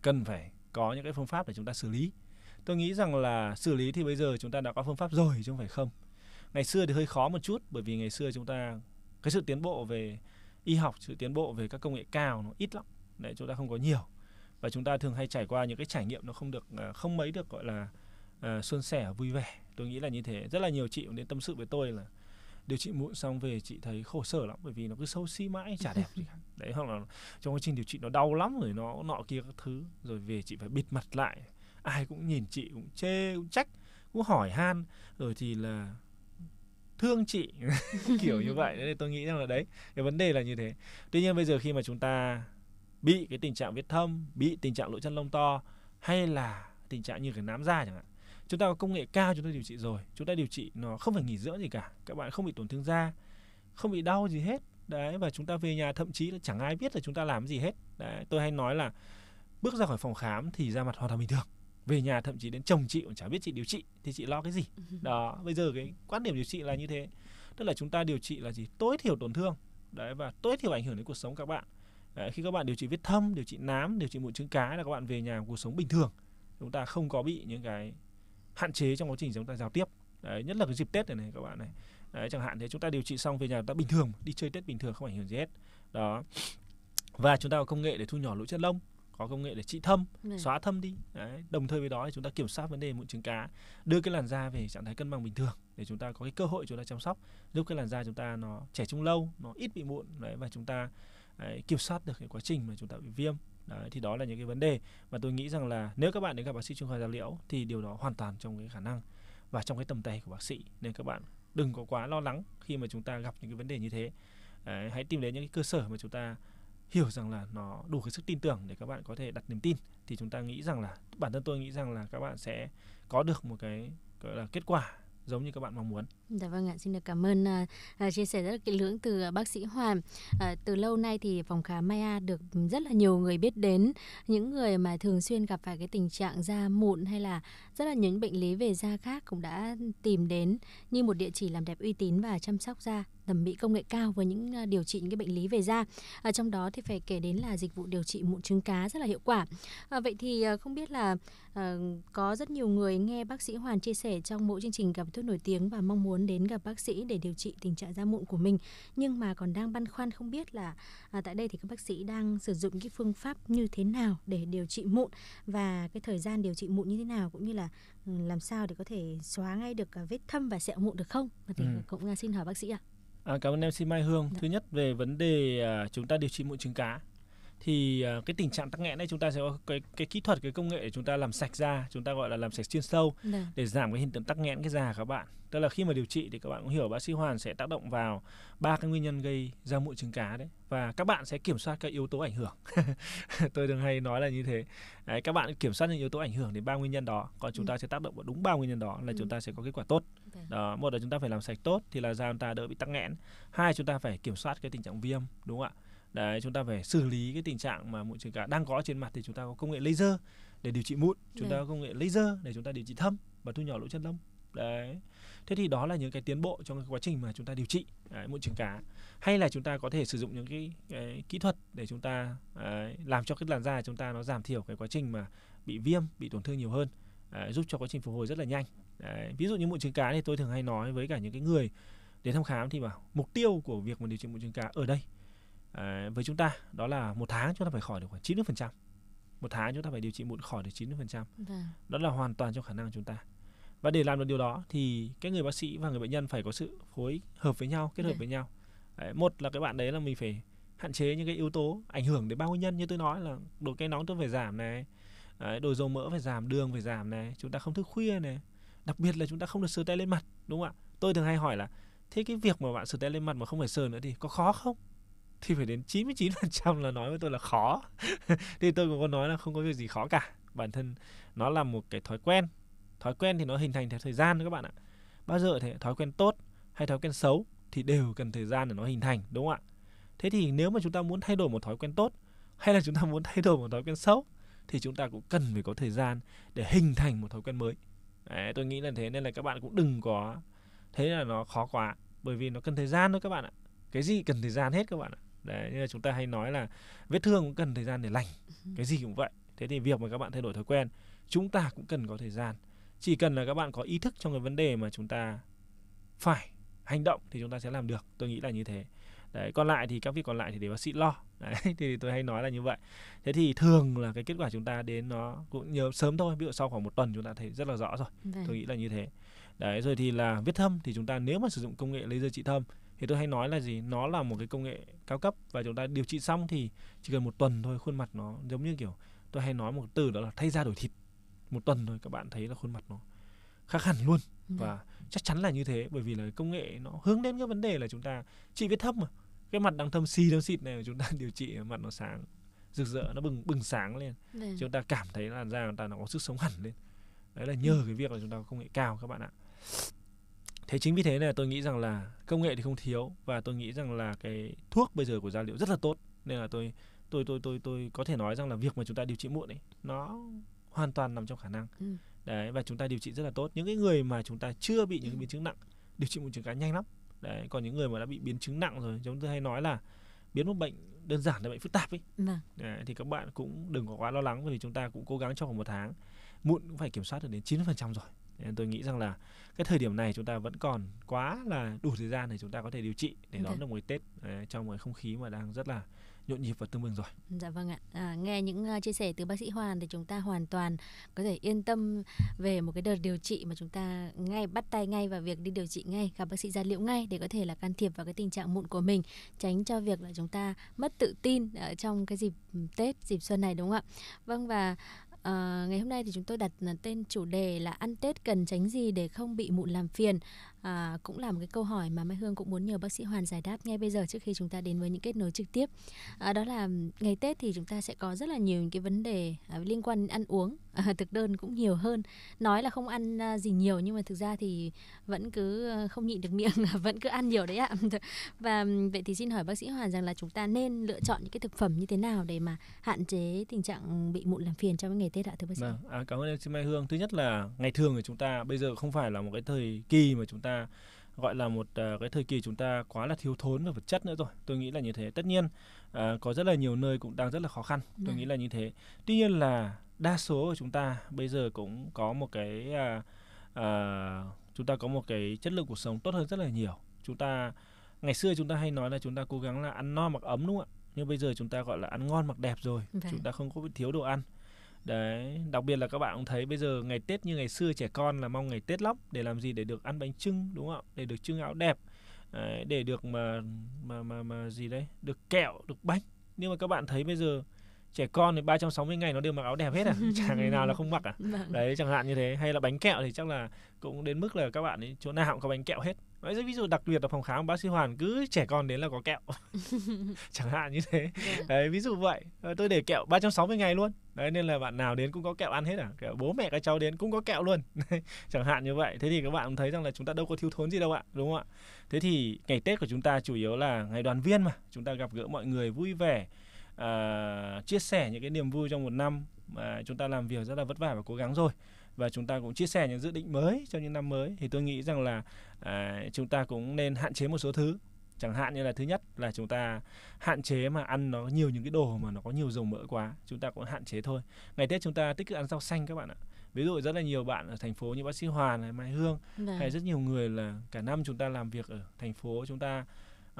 cần phải có những cái phương pháp để chúng ta xử lý tôi nghĩ rằng là xử lý thì bây giờ chúng ta đã có phương pháp rồi chứ không phải không ngày xưa thì hơi khó một chút bởi vì ngày xưa chúng ta cái sự tiến bộ về y học sự tiến bộ về các công nghệ cao nó ít lắm đấy chúng ta không có nhiều và chúng ta thường hay trải qua những cái trải nghiệm nó không được à, không mấy được gọi là uh, suôn sẻ vui vẻ tôi nghĩ là như thế rất là nhiều chị cũng đến tâm sự với tôi là điều trị muộn xong về chị thấy khổ sở lắm bởi vì nó cứ sâu xi si mãi chả đẹp gì cả đấy hoặc là trong quá trình điều trị nó đau lắm rồi nó nọ kia các thứ rồi về chị phải bịt mặt lại ai cũng nhìn chị cũng chê cũng trách cũng hỏi han rồi thì là thương chị kiểu như vậy nên tôi nghĩ rằng là đấy cái vấn đề là như thế tuy nhiên bây giờ khi mà chúng ta bị cái tình trạng vết thâm bị tình trạng lỗ chân lông to hay là tình trạng như cái nám da chẳng hạn chúng ta có công nghệ cao chúng ta điều trị rồi chúng ta điều trị nó không phải nghỉ dưỡng gì cả các bạn không bị tổn thương da không bị đau gì hết đấy và chúng ta về nhà thậm chí là chẳng ai biết là chúng ta làm gì hết đấy tôi hay nói là bước ra khỏi phòng khám thì da mặt hoàn toàn bình thường về nhà thậm chí đến chồng chị cũng chả biết chị điều trị thì chị lo cái gì đó bây giờ cái quan điểm điều trị là như thế tức là chúng ta điều trị là gì tối thiểu tổn thương đấy và tối thiểu ảnh hưởng đến cuộc sống các bạn Đấy, khi các bạn điều trị vết thâm, điều trị nám, điều trị mụn trứng cá là các bạn về nhà cuộc sống bình thường. Chúng ta không có bị những cái hạn chế trong quá trình chúng ta giao tiếp. Đấy, nhất là cái dịp Tết này này các bạn này. Đấy, chẳng hạn thế chúng ta điều trị xong về nhà chúng ta bình thường, đi chơi Tết bình thường không ảnh hưởng gì hết. Đó. Và chúng ta có công nghệ để thu nhỏ lỗ chân lông có công nghệ để trị thâm, Đấy. Vâng. xóa thâm đi. Đấy. Đồng thời với đó thì chúng ta kiểm soát vấn đề mụn trứng cá, đưa cái làn da về trạng thái cân bằng bình thường để chúng ta có cái cơ hội chúng ta chăm sóc, giúp cái làn da chúng ta nó trẻ trung lâu, nó ít bị mụn Đấy. và chúng ta đấy, kiểm soát được cái quá trình mà chúng ta bị viêm đấy, thì đó là những cái vấn đề mà tôi nghĩ rằng là nếu các bạn đến gặp bác sĩ chuyên khoa da liễu thì điều đó hoàn toàn trong cái khả năng và trong cái tầm tay của bác sĩ nên các bạn đừng có quá lo lắng khi mà chúng ta gặp những cái vấn đề như thế đấy, hãy tìm đến những cái cơ sở mà chúng ta hiểu rằng là nó đủ cái sức tin tưởng để các bạn có thể đặt niềm tin thì chúng ta nghĩ rằng là bản thân tôi nghĩ rằng là các bạn sẽ có được một cái gọi là kết quả giống như các bạn mong muốn. Dạ vâng ạ, xin được cảm ơn à, à chia sẻ rất là kỹ lưỡng từ à, bác sĩ Hoàng. À, từ lâu nay thì phòng khám Maya được rất là nhiều người biết đến, những người mà thường xuyên gặp phải cái tình trạng da mụn hay là rất là những bệnh lý về da khác cũng đã tìm đến như một địa chỉ làm đẹp uy tín và chăm sóc da thẩm mỹ công nghệ cao với những à, điều trị những cái bệnh lý về da. À, trong đó thì phải kể đến là dịch vụ điều trị mụn trứng cá rất là hiệu quả. À, vậy thì à, không biết là à, có rất nhiều người nghe bác sĩ Hoàn chia sẻ trong mỗi chương trình gặp thuốc nổi tiếng và mong muốn đến gặp bác sĩ để điều trị tình trạng da mụn của mình nhưng mà còn đang băn khoăn không biết là à, tại đây thì các bác sĩ đang sử dụng cái phương pháp như thế nào để điều trị mụn và cái thời gian điều trị mụn như thế nào cũng như là ừ, làm sao để có thể xóa ngay được à, vết thâm và sẹo mụn được không? Thì ừ. cũng xin hỏi bác sĩ ạ. À. À, cảm ơn MC Mai Hương. Dạ. Thứ nhất về vấn đề à, chúng ta điều trị mụn trứng cá thì ờ, cái tình trạng tắc nghẽn này chúng ta sẽ có cái cái kỹ thuật cái công nghệ để chúng ta làm sạch da chúng ta gọi là làm sạch chuyên sâu Được. Dạ. để giảm cái hiện tượng tắc nghẽn cái da các bạn tức là khi mà điều trị thì các bạn cũng hiểu bác sĩ Hoàn sẽ tác động vào ba cái nguyên nhân gây ra mụn trứng cá đấy và các bạn sẽ kiểm soát các yếu tố ảnh hưởng tôi thường hay nói là như thế đấy, các bạn kiểm soát những yếu tố ảnh hưởng đến ba nguyên nhân đó còn chúng ừ. ta sẽ tác động vào đúng ba nguyên nhân đó là ừ. chúng ta sẽ có kết quả tốt dạ. đó một là chúng ta phải làm sạch tốt thì là da chúng ta đỡ bị tắc nghẽn hai chúng ta phải kiểm soát cái tình trạng viêm đúng không ạ đấy chúng ta phải xử lý cái tình trạng mà mụn trứng cá đang có trên mặt thì chúng ta có công nghệ laser để điều trị mụn chúng đấy. ta dạ. có công nghệ laser để chúng ta điều trị thâm và thu nhỏ lỗ chân lông đấy thế thì đó là những cái tiến bộ trong cái quá trình mà chúng ta điều trị đấy, mụn trứng cá hay là chúng ta có thể sử dụng những cái, cái kỹ thuật để chúng ta đấy, làm cho cái làn da chúng ta nó giảm thiểu cái quá trình mà bị viêm bị tổn thương nhiều hơn đấy, giúp cho quá trình phục hồi rất là nhanh đấy, ví dụ như mụn trứng cá thì tôi thường hay nói với cả những cái người đến thăm khám thì bảo mục tiêu của việc mà điều trị mụn trứng cá ở đây Ờ, với chúng ta đó là một tháng chúng ta phải khỏi được khoảng 90 phần trăm một tháng chúng ta phải điều trị mụn khỏi được 90 phần trăm dạ. đó là hoàn toàn trong khả năng của chúng ta và để làm được điều đó thì cái người bác sĩ và người bệnh nhân phải có sự phối hợp với nhau kết hợp dạ. với nhau đấy, một là cái bạn đấy là mình phải hạn chế những cái yếu tố ảnh hưởng đến ba nguyên nhân như tôi nói là đồ cây nóng tôi phải giảm này đấy, đồ dầu mỡ phải giảm đường phải giảm này chúng ta không thức khuya này đặc biệt là chúng ta không được sờ tay lên mặt đúng không ạ tôi thường hay hỏi là thế cái việc mà bạn sờ tay lên mặt mà không phải sờ nữa thì có khó không thì phải đến 99% là nói với tôi là khó thì tôi cũng có nói là không có việc gì khó cả bản thân nó là một cái thói quen thói quen thì nó hình thành theo thời gian các bạn ạ bao giờ thì thói quen tốt hay thói quen xấu thì đều cần thời gian để nó hình thành đúng không ạ thế thì nếu mà chúng ta muốn thay đổi một thói quen tốt hay là chúng ta muốn thay đổi một thói quen xấu thì chúng ta cũng cần phải có thời gian để hình thành một thói quen mới Đấy, tôi nghĩ là thế nên là các bạn cũng đừng có thế là nó khó quá bởi vì nó cần thời gian thôi các bạn ạ cái gì cần thời gian hết các bạn ạ đấy như là chúng ta hay nói là vết thương cũng cần thời gian để lành ừ. cái gì cũng vậy thế thì việc mà các bạn thay đổi thói quen chúng ta cũng cần có thời gian chỉ cần là các bạn có ý thức trong cái vấn đề mà chúng ta phải hành động thì chúng ta sẽ làm được tôi nghĩ là như thế đấy còn lại thì các việc còn lại thì để bác sĩ lo đấy thì tôi hay nói là như vậy thế thì thường là cái kết quả chúng ta đến nó cũng nhớ sớm thôi ví dụ sau khoảng một tuần chúng ta thấy rất là rõ rồi Vậy. tôi vâng. nghĩ là như thế đấy rồi thì là vết thâm thì chúng ta nếu mà sử dụng công nghệ laser trị thâm thì tôi hay nói là gì nó là một cái công nghệ cao cấp và chúng ta điều trị xong thì chỉ cần một tuần thôi khuôn mặt nó giống như kiểu tôi hay nói một từ đó là thay da đổi thịt một tuần thôi các bạn thấy là khuôn mặt nó khác hẳn luôn ừ. và chắc chắn là như thế bởi vì là công nghệ nó hướng đến cái vấn đề là chúng ta chỉ vết thâm mà cái mặt đang thâm xì thâm xịt này chúng ta điều trị mặt nó sáng rực rỡ nó bừng bừng sáng lên Để. Dạ. chúng ta cảm thấy là da chúng ta nó có sức sống hẳn lên đấy là nhờ ừ. cái việc là chúng ta có công nghệ cao các bạn ạ thế chính vì thế này tôi nghĩ rằng là công nghệ thì không thiếu và tôi nghĩ rằng là cái thuốc bây giờ của da liễu rất là tốt nên là tôi tôi tôi tôi tôi có thể nói rằng là việc mà chúng ta điều trị muộn ấy nó hoàn toàn nằm trong khả năng ừ. đấy và chúng ta điều trị rất là tốt những cái người mà chúng ta chưa bị những ừ. biến chứng nặng điều trị mụn trứng cá nhanh lắm đấy còn những người mà đã bị biến chứng nặng rồi chúng tôi hay nói là biến một bệnh đơn giản là bệnh phức tạp ấy vâng. thì các bạn cũng đừng có quá lo lắng vì chúng ta cũng cố gắng trong vòng một tháng muộn cũng phải kiểm soát được đến 90% rồi nên tôi nghĩ rằng là cái thời điểm này chúng ta vẫn còn quá là đủ thời gian để chúng ta có thể điều trị để đón vâng. được một Tết à, trong một không khí mà đang rất là nhộn nhịp và tưng bừng rồi. Dạ vâng ạ. À, nghe những uh, chia sẻ từ bác sĩ Hoàn thì chúng ta hoàn toàn có thể yên tâm về một cái đợt điều trị mà chúng ta ngay bắt tay ngay vào việc đi điều trị ngay, gặp bác sĩ da liễu ngay để có thể là can thiệp vào cái tình trạng mụn của mình, tránh cho việc là chúng ta mất tự tin ở trong cái dịp ừ, Tết, dịp xuân này đúng không ạ? Vâng và À, ngày hôm nay thì chúng tôi đặt ờ, tên chủ đề là ăn Tết cần tránh gì để không bị mụn làm phiền à, cũng là một cái câu hỏi mà Mai Hương cũng muốn nhờ bác sĩ Hoàn giải đáp ngay bây giờ trước khi chúng ta đến với những kết nối trực tiếp. À, đó là ngày Tết thì chúng ta sẽ có rất là nhiều những cái vấn đề à, liên quan đến ăn uống, à, thực đơn cũng nhiều hơn. Nói là không ăn à, gì nhiều nhưng mà thực ra thì vẫn cứ ờ, không nhịn được miệng, vẫn cứ ăn nhiều đấy ạ. Và vậy thì xin hỏi bác sĩ Hoàn rằng là chúng ta nên lựa chọn những cái thực phẩm như thế nào để mà hạn chế tình trạng bị mụn làm phiền trong cái ngày Tết ạ thưa bác sĩ? Vâng, à, cảm ơn em chị Mai Hương. Thứ nhất là ngày thường thì chúng ta bây giờ không phải là một cái thời kỳ mà chúng ta ta gọi là một uh, cái thời kỳ chúng ta quá là thiếu thốn về vật chất nữa rồi tôi nghĩ là như thế tất nhiên uh, có rất là nhiều nơi cũng đang rất là khó khăn tôi ừ. nghĩ là như thế tuy nhiên là đa số của chúng ta bây giờ cũng có một cái uh, uh, chúng ta có một cái chất lượng cuộc sống tốt hơn rất là nhiều chúng ta ngày xưa chúng ta hay nói là chúng ta cố gắng là ăn no mặc ấm đúng không ạ nhưng bây giờ chúng ta gọi là ăn ngon mặc đẹp rồi vậy. Vâng. chúng ta không có bị thiếu đồ ăn đấy đặc biệt là các bạn cũng thấy bây giờ ngày tết như ngày xưa trẻ con là mong ngày tết lóc để làm gì để được ăn bánh trưng đúng không để được trưng áo đẹp đấy, để được mà mà mà mà gì đấy được kẹo được bánh nhưng mà các bạn thấy bây giờ trẻ con thì 360 ngày nó đều mặc áo đẹp hết à chẳng ngày nào là không mặc à vâng. đấy chẳng hạn như thế hay là bánh kẹo thì chắc là cũng đến mức là các bạn ấy chỗ nào cũng có bánh kẹo hết nói ví dụ đặc biệt ở phòng khám bác sĩ hoàn cứ trẻ con đến là có kẹo chẳng hạn như thế dạ. đấy, ví dụ vậy ờ, tôi để kẹo 360 ngày luôn đấy nên là bạn nào đến cũng có kẹo ăn hết à kẹo bố mẹ các cháu đến cũng có kẹo luôn chẳng hạn như vậy thế thì các bạn thấy rằng là chúng ta đâu có thiếu thốn gì đâu ạ đúng không ạ thế thì ngày tết của chúng ta chủ yếu là ngày đoàn viên mà chúng ta gặp gỡ mọi người vui vẻ uh, chia sẻ những cái niềm vui trong một năm mà chúng ta làm việc rất là vất vả và cố gắng rồi và chúng ta cũng chia sẻ những dự định mới cho những năm mới thì tôi nghĩ rằng là à, chúng ta cũng nên hạn chế một số thứ chẳng hạn như là thứ nhất là chúng ta hạn chế mà ăn nó nhiều những cái đồ mà nó có nhiều dầu mỡ quá chúng ta cũng hạn chế thôi ngày tết chúng ta tích cực ăn rau xanh các bạn ạ ví dụ rất là nhiều bạn ở thành phố như bác sĩ hòa này mai hương Đấy. Vâng. hay rất nhiều người là cả năm chúng ta làm việc ở thành phố chúng ta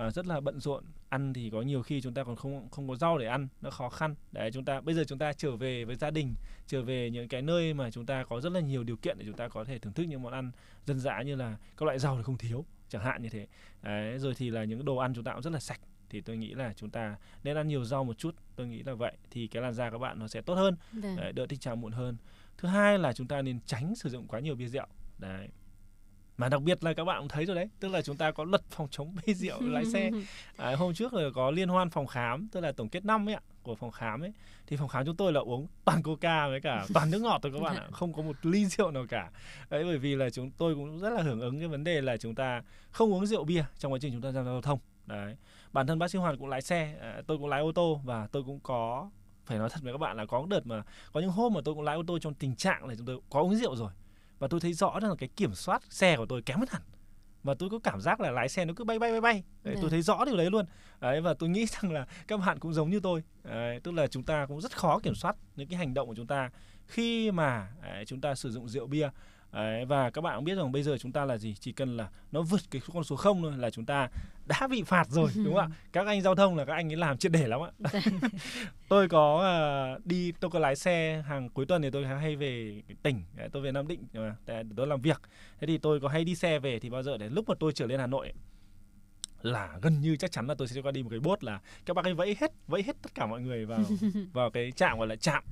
uh, rất là bận rộn ăn thì có nhiều khi chúng ta còn không không có rau để ăn nó khó khăn đấy chúng ta bây giờ chúng ta trở về với gia đình trở về những cái nơi mà chúng ta có rất là nhiều điều kiện để chúng ta có thể thưởng thức những món ăn dân dã như là các loại rau thì không thiếu chẳng hạn như thế đấy, rồi thì là những đồ ăn chúng ta cũng rất là sạch thì tôi nghĩ là chúng ta nên ăn nhiều rau một chút tôi nghĩ là vậy thì cái làn da các bạn nó sẽ tốt hơn vâng. đấy, đỡ tình trạng muộn hơn thứ hai là chúng ta nên tránh sử dụng quá nhiều bia rượu đấy mà đặc biệt là các bạn cũng thấy rồi đấy tức là chúng ta có luật phòng chống bia rượu lái xe à, hôm trước là có liên hoan phòng khám tức là tổng kết năm ấy ạ của phòng khám ấy thì phòng khám chúng tôi là uống toàn coca với cả toàn nước ngọt thôi các bạn ạ dạ. không có một ly rượu nào cả đấy bởi vì là chúng tôi cũng rất là hưởng ứng cái vấn đề là chúng ta không uống rượu bia trong quá trình chúng ta giao thông đấy bản thân bác sĩ hoàn cũng lái xe à, tôi cũng lái ô tô và tôi cũng có phải nói thật với các bạn là có đợt mà có những hôm mà tôi cũng lái ô tô trong tình trạng là chúng tôi có uống rượu rồi và tôi thấy rõ rằng là cái kiểm soát xe của tôi kém hơn hẳn và tôi có cảm giác là lái xe nó cứ bay bay bay bay đấy, tôi dạ. thấy rõ điều đấy luôn đấy và tôi nghĩ rằng là các bạn cũng giống như tôi đấy, tức là chúng ta cũng rất khó kiểm soát những cái hành động của chúng ta khi mà đấy, chúng ta sử dụng rượu bia Đấy, và các bạn cũng biết rằng bây giờ chúng ta là gì chỉ cần là nó vượt cái con số không thôi là chúng ta đã bị phạt rồi đúng không ạ các anh giao thông là các anh ấy làm triệt để lắm ạ dạ. tôi có uh, đi tôi có lái xe hàng cuối tuần thì tôi hay về tỉnh tôi về nam định mà để tôi làm việc thế thì tôi có hay đi xe về thì bao giờ để lúc mà tôi trở lên hà nội là gần như chắc chắn là tôi sẽ qua đi một cái bốt là các bác ấy vẫy hết vẫy hết tất cả mọi người vào vào cái trạm gọi là trạm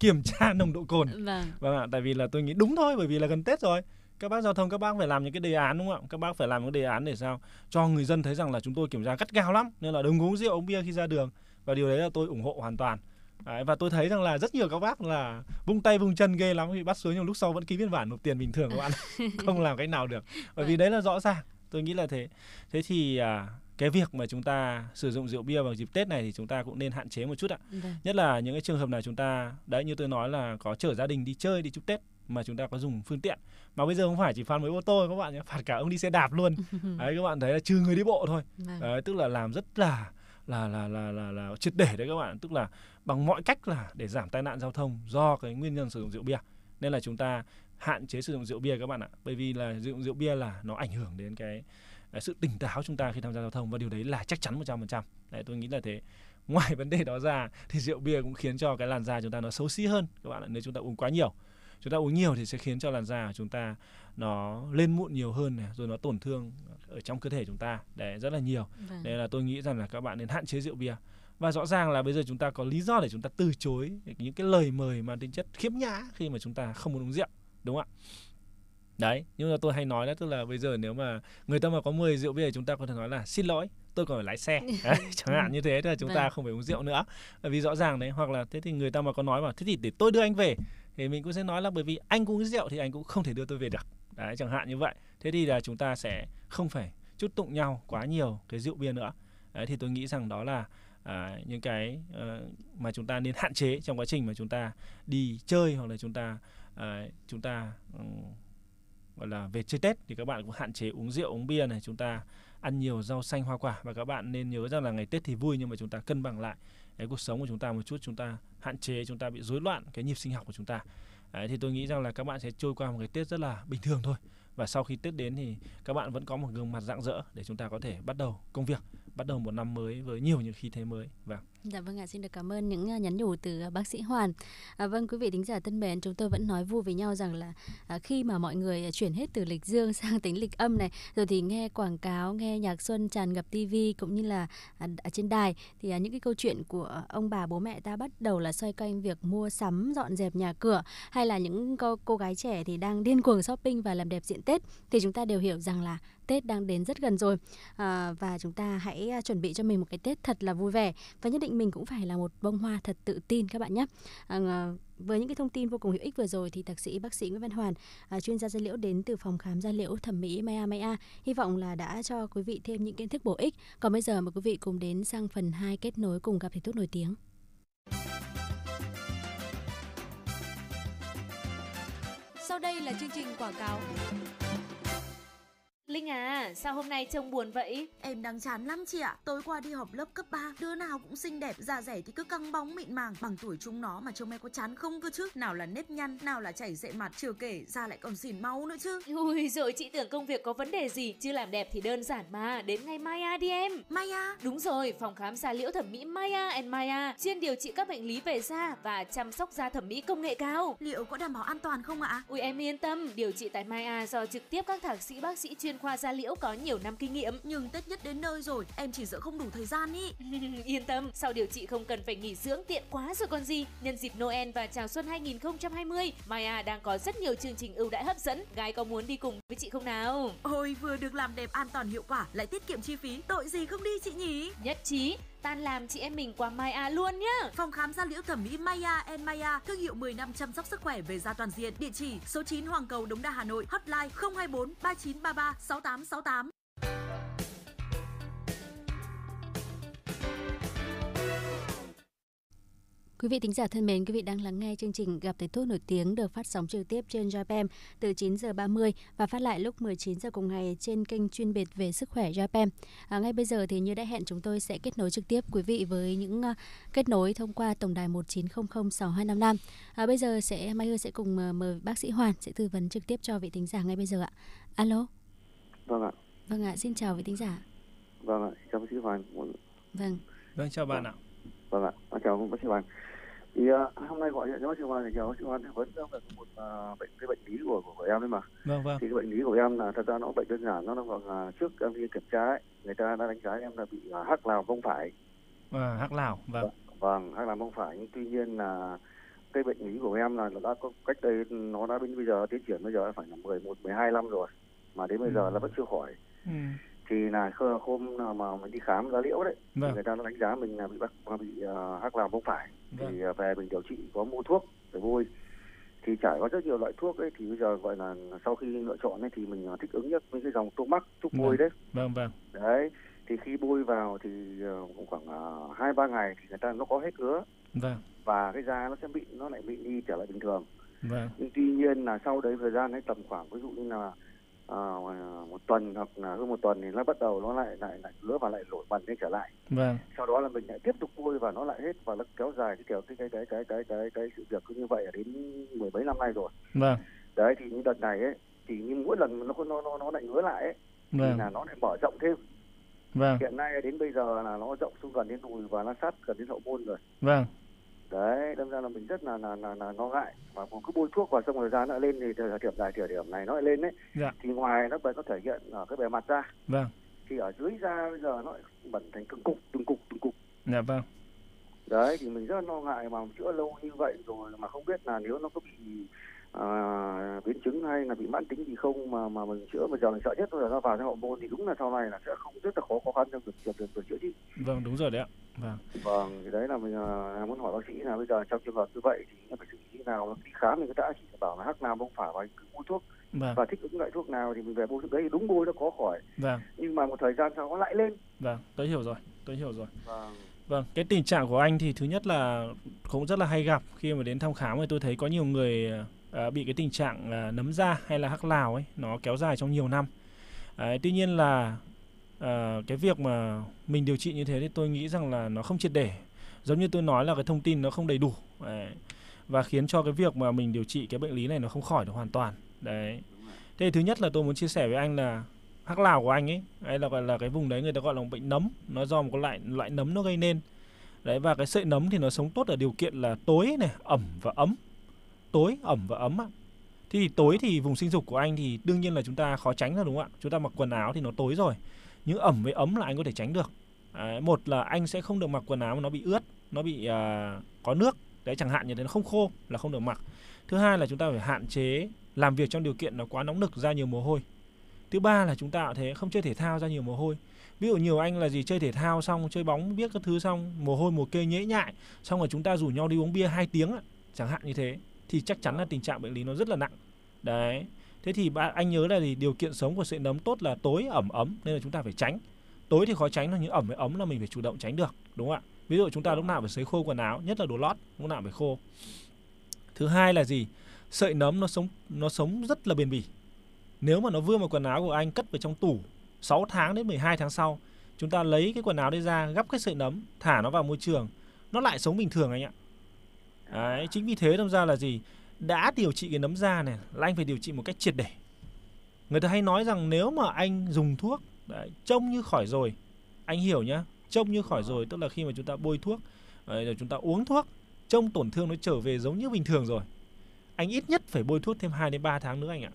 kiểm tra nồng độ cồn vâng. vâng ạ tại vì là tôi nghĩ đúng thôi bởi vì là gần tết rồi các bác giao thông các bác phải làm những cái đề án đúng không ạ các bác phải làm những đề án để sao cho người dân thấy rằng là chúng tôi kiểm tra cắt gao lắm nên là đừng uống rượu uống bia khi ra đường và điều đấy là tôi ủng hộ hoàn toàn Đấy, và tôi thấy rằng là rất nhiều các bác là vung tay vung chân ghê lắm bị bắt xuống nhưng lúc sau vẫn ký biên bản nộp tiền bình thường các bạn không làm cách nào được bởi vì vâng. đấy là rõ ràng tôi nghĩ là thế thế thì à, cái việc mà chúng ta sử dụng rượu bia vào dịp Tết này thì chúng ta cũng nên hạn chế một chút ạ. Được. Vâng. Nhất là những cái trường hợp nào chúng ta đấy như tôi nói là có chở gia đình đi chơi đi chúc Tết mà chúng ta có dùng phương tiện mà bây giờ không phải chỉ phạt mới ô tô các bạn nhé phạt cả ông đi xe đạp luôn đấy các bạn thấy là trừ người đi bộ thôi vâng. đấy, tức là làm rất là là là là là, là triệt để đấy các bạn tức là bằng mọi cách là để giảm tai nạn giao thông do cái nguyên nhân sử dụng rượu bia nên là chúng ta hạn chế sử dụng rượu bia các bạn ạ bởi vì là sử dụng rượu bia là nó ảnh hưởng đến cái sự tỉnh táo chúng ta khi tham gia giao thông và điều đấy là chắc chắn 100%. Đấy, tôi nghĩ là thế. Ngoài vấn đề đó ra thì rượu bia cũng khiến cho cái làn da chúng ta nó xấu xí hơn các bạn ạ nếu chúng ta uống quá nhiều. Chúng ta uống nhiều thì sẽ khiến cho làn da của chúng ta nó lên mụn nhiều hơn này, rồi nó tổn thương ở trong cơ thể chúng ta đấy rất là nhiều. Vâng. Đấy là tôi nghĩ rằng là các bạn nên hạn chế rượu bia và rõ ràng là bây giờ chúng ta có lý do để chúng ta từ chối những cái lời mời mà tính chất khiếm nhã khi mà chúng ta không muốn uống rượu đúng không ạ đấy nhưng mà tôi hay nói đó tức là bây giờ nếu mà người ta mà có 10 rượu bia chúng ta có thể nói là xin lỗi tôi còn phải lái xe chẳng hạn như thế thì chúng ta vâng. không phải uống rượu nữa bởi vì rõ ràng đấy hoặc là thế thì người ta mà có nói mà thế thì để tôi đưa anh về thì mình cũng sẽ nói là bởi vì anh cũng uống rượu thì anh cũng không thể đưa tôi về được đấy chẳng hạn như vậy thế thì là chúng ta sẽ không phải chút tụng nhau quá nhiều cái rượu bia nữa đấy, thì tôi nghĩ rằng đó là à, những cái à, mà chúng ta nên hạn chế trong quá trình mà chúng ta đi chơi hoặc là chúng ta à, chúng ta um, gọi là về chơi Tết thì các bạn cũng hạn chế uống rượu uống bia này chúng ta ăn nhiều rau xanh hoa quả và các bạn nên nhớ rằng là ngày Tết thì vui nhưng mà chúng ta cân bằng lại cái cuộc sống của chúng ta một chút chúng ta hạn chế chúng ta bị rối loạn cái nhịp sinh học của chúng ta Đấy, thì tôi nghĩ rằng là các bạn sẽ trôi qua một cái Tết rất là bình thường thôi và sau khi Tết đến thì các bạn vẫn có một gương mặt rạng rỡ để chúng ta có thể bắt đầu công việc, bắt đầu một năm mới với nhiều những khí thế mới. Vâng. Dạ vâng ạ, xin được cảm ơn những à, nhắn nhủ từ à, bác sĩ Hoàn. À, vâng quý vị thính giả thân mến, chúng tôi vẫn nói vui với nhau rằng là à, khi mà mọi người à, chuyển hết từ lịch dương sang tính lịch âm này, rồi thì nghe quảng cáo, nghe nhạc xuân tràn ngập tv cũng như là à, ở trên đài thì à, những cái câu chuyện của ông bà bố mẹ ta bắt đầu là xoay quanh việc mua sắm, dọn dẹp nhà cửa hay là những cô cô gái trẻ thì đang điên cuồng shopping và làm đẹp diện Tết thì chúng ta đều hiểu rằng là Tết đang đến rất gần rồi à, và chúng ta hãy à, chuẩn bị cho mình một cái Tết thật là vui vẻ và nhất định mình cũng phải là một bông hoa thật tự tin các bạn nhé. À, với những cái thông tin vô cùng hữu ích vừa rồi thì thạc sĩ bác sĩ Nguyễn Văn Hoàn, à, chuyên gia da liễu đến từ phòng khám da liễu thẩm mỹ Maya Maya, hy vọng là đã cho quý vị thêm những kiến thức bổ ích. Còn bây giờ mời quý vị cùng đến sang phần 2 kết nối cùng gặp thầy thuốc nổi tiếng. Sau đây là chương trình quảng cáo. Linh à, sao hôm nay trông buồn vậy? Em đang chán lắm chị ạ. Tối qua đi họp lớp cấp 3, đứa nào cũng xinh đẹp, da rẻ thì cứ căng bóng mịn màng, bằng tuổi chúng nó mà trông em có chán không cơ chứ? Nào là nếp nhăn, nào là chảy rệ mặt, chưa kể da lại còn xỉn máu nữa chứ. Ui rồi chị tưởng công việc có vấn đề gì, chứ làm đẹp thì đơn giản mà, đến ngay Maya đi em. Maya? Đúng rồi, phòng khám da liễu thẩm mỹ Maya and Maya, chuyên điều trị các bệnh lý về da và chăm sóc da thẩm mỹ công nghệ cao. Liệu có đảm bảo an toàn không ạ? Ui em yên tâm, điều trị tại Maya do trực tiếp các thạc sĩ bác sĩ chuyên Chuyên khoa da liễu có nhiều năm kinh nghiệm. Nhưng Tết nhất đến nơi rồi, em chỉ sợ không đủ thời gian ý. Yên tâm, sau điều trị không cần phải nghỉ dưỡng tiện quá rồi còn gì. Nhân dịp Noel và chào xuân 2020, Maya đang có rất nhiều chương trình ưu đãi hấp dẫn. Gái có muốn đi cùng với chị không nào? Ôi, vừa được làm đẹp an toàn hiệu quả, lại tiết kiệm chi phí, tội gì không đi chị nhỉ? Nhất trí. Tan làm chị em mình qua Maya à luôn nhá. Phòng khám da liễu thẩm mỹ Maya and Maya, thương hiệu 10 năm chăm sóc sức khỏe về da toàn diện. Địa chỉ số 9 Hoàng Cầu Đống Đa Hà Nội. Hotline 024 3933 6868. Quý vị thính giả thân mến, quý vị đang lắng nghe chương trình Gặp thầy thuốc nổi tiếng được phát sóng trực tiếp trên Japem từ 9 giờ 30 và phát lại lúc 19 giờ cùng ngày trên kênh chuyên biệt về sức khỏe Japem. À, ngay bây giờ thì như đã hẹn chúng tôi sẽ kết nối trực tiếp quý vị với những uh, kết nối thông qua tổng đài 19006255. À, bây giờ sẽ Mai Hương sẽ cùng uh, mời bác sĩ Hoàn sẽ tư vấn trực tiếp cho vị thính giả ngay bây giờ ạ. Alo. Vâng ạ. Vâng ạ, xin chào vị thính giả. Vâng ạ, chào bác sĩ Hoàn. Vâng. Vâng, chào bạn vâng. ạ. Vâng ạ, chào bác sĩ Hoàn thì uh, hôm nay gọi điện cho bác sĩ Hoàng thì nhờ bác sĩ Hoàng thì vấn là một uh, bệnh cái bệnh lý của của, của em đấy mà vâng, vâng. thì cái bệnh lý của em là thật ra nó bệnh đơn giản nó là uh, trước em đi kiểm tra ấy, người ta đã đánh giá em là bị uh, hắc lào không phải à, hắc lào vâng vâng hắc lào không phải nhưng tuy nhiên là cái bệnh lý của em là nó đã có cách đây nó đã đến bây giờ tiến triển bây giờ phải là 11 12 năm rồi mà đến bây giờ là ừ. vẫn chưa khỏi ừ thì là hôm mà mình đi khám da liễu đấy vâng. người ta nó đánh giá mình là bị mắc bị uh, hắc làm không phải vâng. thì à, uh, về mình điều trị có mua thuốc để bôi thì trải qua rất nhiều loại thuốc ấy thì bây giờ gọi là sau khi lựa chọn ấy thì mình à, thích ứng nhất với cái dòng thuốc mắc thuốc bôi vâng. đấy vâng vâng đấy thì khi bôi vào thì cũng khoảng hai uh, ba ngày thì người ta nó có hết ngứa vâng. và cái da nó sẽ bị nó lại bị đi trở lại bình thường vâng. nhưng tuy nhiên là sau đấy thời gian ấy tầm khoảng ví dụ như là uh, một tuần hoặc là hơn một tuần thì nó bắt đầu nó lại lại lại lứa và lại nổi bẩn lên trở lại vâng. sau đó là mình lại tiếp tục vui và nó lại hết và nó kéo dài cái kiểu cái cái cái cái cái cái, cái sự việc cứ như vậy đến mười mấy năm nay rồi vâng. đấy thì những đợt này ấy thì như mỗi lần nó nó nó, nó lại ngứa lại ấy, vâng. thì là nó lại mở rộng thêm vâng. hiện nay đến bây giờ là nó rộng xuống gần đến đùi và nó sát gần đến hậu môn rồi vâng đấy đâm ra là mình rất là là là, là lo ngại và cũng cứ bôi thuốc vào xong rồi ra nó lên thì thời điểm này thời điểm này nó lại lên đấy dạ. thì ngoài nó vẫn có thể hiện ở cái bề mặt da, vâng. thì ở dưới da bây giờ nó bẩn thành cứng cục từng cục từng cục dạ vâng đấy thì mình rất là lo ngại mà chữa lâu như vậy rồi mà không biết là nếu nó có bị Ờ, biến chứng hay là bị mãn tính gì không mà mà mình chữa bây giờ mình sợ nhất là ra vào trong hậu môn thì đúng là sau này là sẽ không rất là khó khó khăn trong việc việc việc, việc chữa trị vâng đúng rồi đấy ạ vâng vâng thì đấy là mình à, muốn hỏi bác sĩ là bây giờ trong trường hợp như vậy thì phải xử lý nào đi khám thì người ta chỉ bảo là hắc nam không phải và cứ uống thuốc vâng. và thích ứng loại thuốc nào thì mình về bôi thuốc đấy đúng bôi nó có khỏi vâng. nhưng mà một thời gian sau nó lại lên vâng tôi hiểu rồi tôi hiểu rồi vâng Vâng, cái tình trạng của anh thì thứ nhất là cũng rất là hay gặp khi mà đến thăm khám thì tôi thấy có nhiều người à, À, bị cái tình trạng à, nấm da hay là hắc lào ấy nó kéo dài trong nhiều năm à, tuy nhiên là à, cái việc mà mình điều trị như thế thì tôi nghĩ rằng là nó không triệt để giống như tôi nói là cái thông tin nó không đầy đủ và khiến cho cái việc mà mình điều trị cái bệnh lý này nó không khỏi được hoàn toàn đấy thế thứ nhất là tôi muốn chia sẻ với anh là hắc lào của anh ấy hay là gọi là cái vùng đấy người ta gọi là bệnh nấm nó do một cái loại loại nấm nó gây nên đấy và cái sợi nấm thì nó sống tốt ở điều kiện là tối này ẩm và ấm tối ẩm và ấm ạ thì tối thì vùng sinh dục của anh thì đương nhiên là chúng ta khó tránh rồi đúng không ạ chúng ta mặc quần áo thì nó tối rồi nhưng ẩm với ấm là anh có thể tránh được à, một là anh sẽ không được mặc quần áo mà nó bị ướt nó bị à, có nước đấy chẳng hạn như thế nó không khô là không được mặc thứ hai là chúng ta phải hạn chế làm việc trong điều kiện nó quá nóng nực ra nhiều mồ hôi thứ ba là chúng ta thế không chơi thể thao ra nhiều mồ hôi ví dụ nhiều anh là gì chơi thể thao xong chơi bóng biết các thứ xong mồ hôi mồ kê nhễ nhại xong rồi chúng ta rủ nhau đi uống bia hai tiếng chẳng hạn như thế thì chắc chắn là tình trạng bệnh lý nó rất là nặng đấy thế thì bạn anh nhớ là thì điều kiện sống của sợi nấm tốt là tối ẩm ấm nên là chúng ta phải tránh tối thì khó tránh nhưng những ẩm với ấm là mình phải chủ động tránh được đúng không ạ ví dụ chúng ta lúc nào phải sấy khô quần áo nhất là đồ lót lúc nào phải khô thứ hai là gì sợi nấm nó sống nó sống rất là bền bỉ nếu mà nó vươn vào quần áo của anh cất vào trong tủ 6 tháng đến 12 tháng sau chúng ta lấy cái quần áo đấy ra gắp cái sợi nấm thả nó vào môi trường nó lại sống bình thường anh ạ Đấy, chính vì thế đâm ra là gì? Đã điều trị cái nấm da này là anh phải điều trị một cách triệt để. Người ta hay nói rằng nếu mà anh dùng thuốc đấy, trông như khỏi rồi, anh hiểu nhá, trông như khỏi rồi tức là khi mà chúng ta bôi thuốc rồi chúng ta uống thuốc, trông tổn thương nó trở về giống như bình thường rồi. Anh ít nhất phải bôi thuốc thêm 2 đến 3 tháng nữa anh ạ.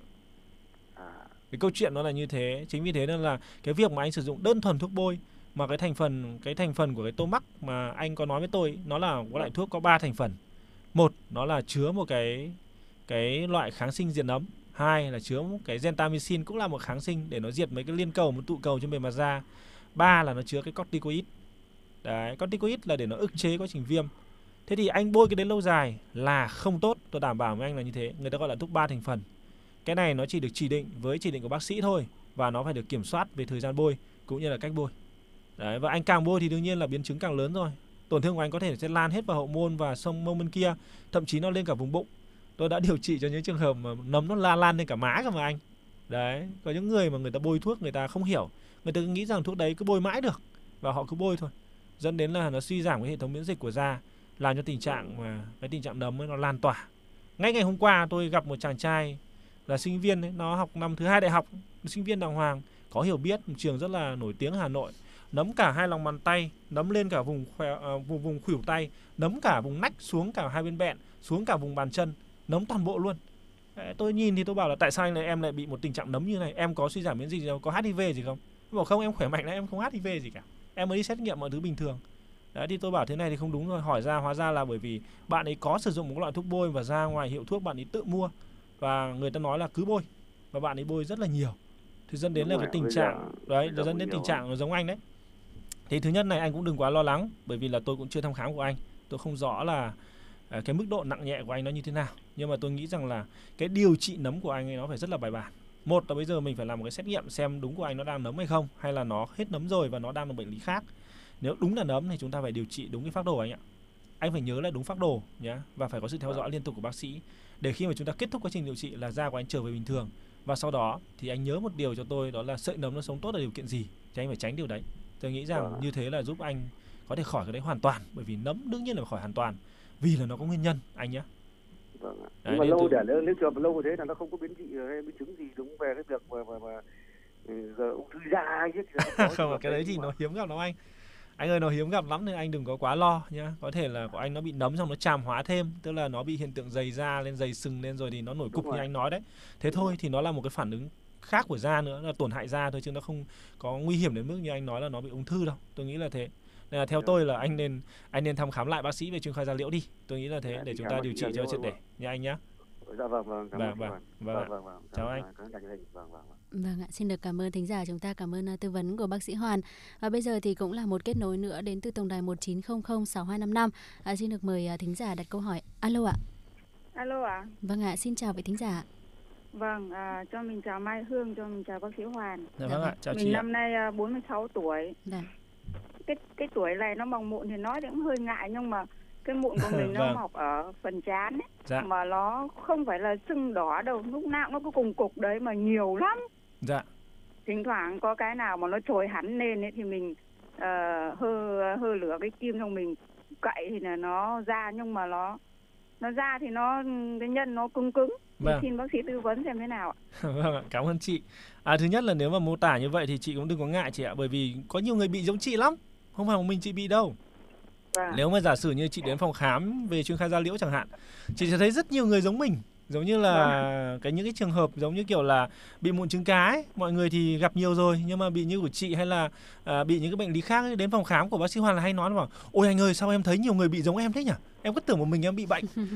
À. Cái câu chuyện nó là như thế, chính vì thế nên là cái việc mà anh sử dụng đơn thuần thuốc bôi mà cái thành phần cái thành phần của cái tô mắc mà anh có nói với tôi nó là có loại thuốc có 3 thành phần một nó là chứa một cái cái loại kháng sinh diệt nấm hai là chứa một cái gentamicin cũng là một kháng sinh để nó diệt mấy cái liên cầu một tụ cầu trên bề mặt da ba là nó chứa cái corticoid đấy corticoid là để nó ức chế quá trình viêm thế thì anh bôi cái đến lâu dài là không tốt tôi đảm bảo với anh là như thế người ta gọi là thuốc ba thành phần cái này nó chỉ được chỉ định với chỉ định của bác sĩ thôi và nó phải được kiểm soát về thời gian bôi cũng như là cách bôi đấy và anh càng bôi thì đương nhiên là biến chứng càng lớn rồi tổn thương của anh có thể sẽ lan hết vào hậu môn và sông mông bên kia thậm chí nó lên cả vùng bụng tôi đã điều trị cho những trường hợp mà nấm nó la lan lên cả má cơ mà anh đấy có những người mà người ta bôi thuốc người ta không hiểu người ta cứ nghĩ rằng thuốc đấy cứ bôi mãi được và họ cứ bôi thôi dẫn đến là nó suy giảm cái hệ thống miễn dịch của da làm cho tình trạng mà cái tình trạng nấm ấy nó lan tỏa ngay ngày hôm qua tôi gặp một chàng trai là sinh viên ấy, nó học năm thứ hai đại học sinh viên đàng hoàng có hiểu biết một trường rất là nổi tiếng hà nội nấm cả hai lòng bàn tay, nấm lên cả vùng khỏe, à, vùng vùng khuỷu tay, nấm cả vùng nách xuống cả hai bên bẹn, xuống cả vùng bàn chân, nấm toàn bộ luôn. tôi nhìn thì tôi bảo là tại sao anh em lại bị một tình trạng nấm như này? Em có suy giảm miễn dịch đâu? Có HIV gì không? Tôi bảo không, em khỏe mạnh lắm, em không HIV gì cả. Em mới đi xét nghiệm mọi thứ bình thường. Đấy thì tôi bảo thế này thì không đúng rồi. Hỏi ra hóa ra là bởi vì bạn ấy có sử dụng một loại thuốc bôi và ra ngoài hiệu thuốc bạn ấy tự mua và người ta nói là cứ bôi và bạn ấy bôi rất là nhiều thì dẫn đến đúng là cái tình trạng đấy dẫn đến tình trạng giống anh đấy Thế thứ nhất này anh cũng đừng quá lo lắng bởi vì là tôi cũng chưa thăm khám của anh. Tôi không rõ là à, cái mức độ nặng nhẹ của anh nó như thế nào. Nhưng mà tôi nghĩ rằng là cái điều trị nấm của anh ấy nó phải rất là bài bản. Một là bây giờ mình phải làm một cái xét nghiệm xem đúng của anh nó đang nấm hay không hay là nó hết nấm rồi và nó đang một bệnh lý khác. Nếu đúng là nấm thì chúng ta phải điều trị đúng cái phác đồ anh ạ. Anh phải nhớ là đúng phác đồ nhé và phải có sự theo dõi liên tục của bác sĩ để khi mà chúng ta kết thúc quá trình điều trị là da của anh trở về bình thường và sau đó thì anh nhớ một điều cho tôi đó là sợi nấm nó sống tốt ở điều kiện gì thì anh phải tránh điều đấy tôi nghĩ rằng vâng như thế là giúp anh có thể khỏi cái đấy hoàn toàn bởi vì nấm đương nhiên là khỏi hoàn toàn vì là nó có nguyên nhân anh nhé vâng ạ. Đấy, mà lâu tôi... để nếu trường lâu như thế là nó không có biến dị hay biến chứng gì đúng về cái việc mà mà, mà ừ, ung thư da chứ không cái đấy thì mà. nó hiếm gặp lắm anh anh ơi nó hiếm gặp lắm nên anh đừng có quá lo nhá có thể là của anh nó bị nấm xong nó tràm hóa thêm tức là nó bị hiện tượng dày da lên dày sừng lên rồi thì nó nổi cục như anh nói đấy thế thôi thì nó là một cái phản ứng khác của da nữa là tổn hại da thôi chứ nó không có nguy hiểm đến mức như anh nói là nó bị ung thư đâu tôi nghĩ là thế nên là theo dạ. tôi là anh nên anh nên thăm khám lại bác sĩ về chuyên khoa da liễu đi tôi nghĩ là thế dạ, để chúng ta điều trị cho triệt để nha anh nhé Dạ vâng vâng cảm vâng, vâng, vâng, vâng, vâng, vâng, chào dạ, anh. Vâng, vâng, vâng. vâng ạ, xin được cảm ơn thính giả chúng ta cảm ơn à, tư vấn của bác sĩ Hoàn. Và bây giờ thì cũng là một kết nối nữa đến từ tổng đài một chín không không sáu hai năm năm à, xin được mời à, thính giả đặt câu hỏi. Alo ạ. Alo ạ. Vâng ạ, xin chào vị thính giả. Vâng, à, cho mình chào Mai Hương, cho mình chào bác sĩ Hoàn. Dạ vâng ạ, dạ vâng. chào chị Mình năm ạ. nay à, 46 tuổi. Dạ. Cái cái tuổi này nó mọc mụn thì nói thì cũng hơi ngại nhưng mà cái mụn của mình nó vâng. mọc ở phần trán ấy dạ. mà nó không phải là sưng đỏ đâu, lúc nào nó cứ cùng cục đấy mà nhiều lắm. Dạ. Thỉnh thoảng có cái nào mà nó trồi hẳn lên ấy thì mình uh, hơ hơ lửa cái kim trong mình cậy thì là nó ra nhưng mà nó nó ra thì nó cái nhân nó cứng cứng vâng. xin bác sĩ tư vấn xem thế nào ạ vâng cảm ơn chị à, thứ nhất là nếu mà mô tả như vậy thì chị cũng đừng có ngại chị ạ bởi vì có nhiều người bị giống chị lắm không phải một mình chị bị đâu vâng. nếu mà giả sử như chị đến phòng khám về chuyên khoa da liễu chẳng hạn chị sẽ thấy rất nhiều người giống mình giống như là vâng. cái những cái trường hợp giống như kiểu là bị mụn trứng cá ấy, mọi người thì gặp nhiều rồi nhưng mà bị như của chị hay là à, bị những cái bệnh lý khác ấy, đến phòng khám của bác sĩ Hoàn là hay nói là ôi anh ơi sao em thấy nhiều người bị giống em thế nhỉ em cứ tưởng một mình em bị bệnh vâng,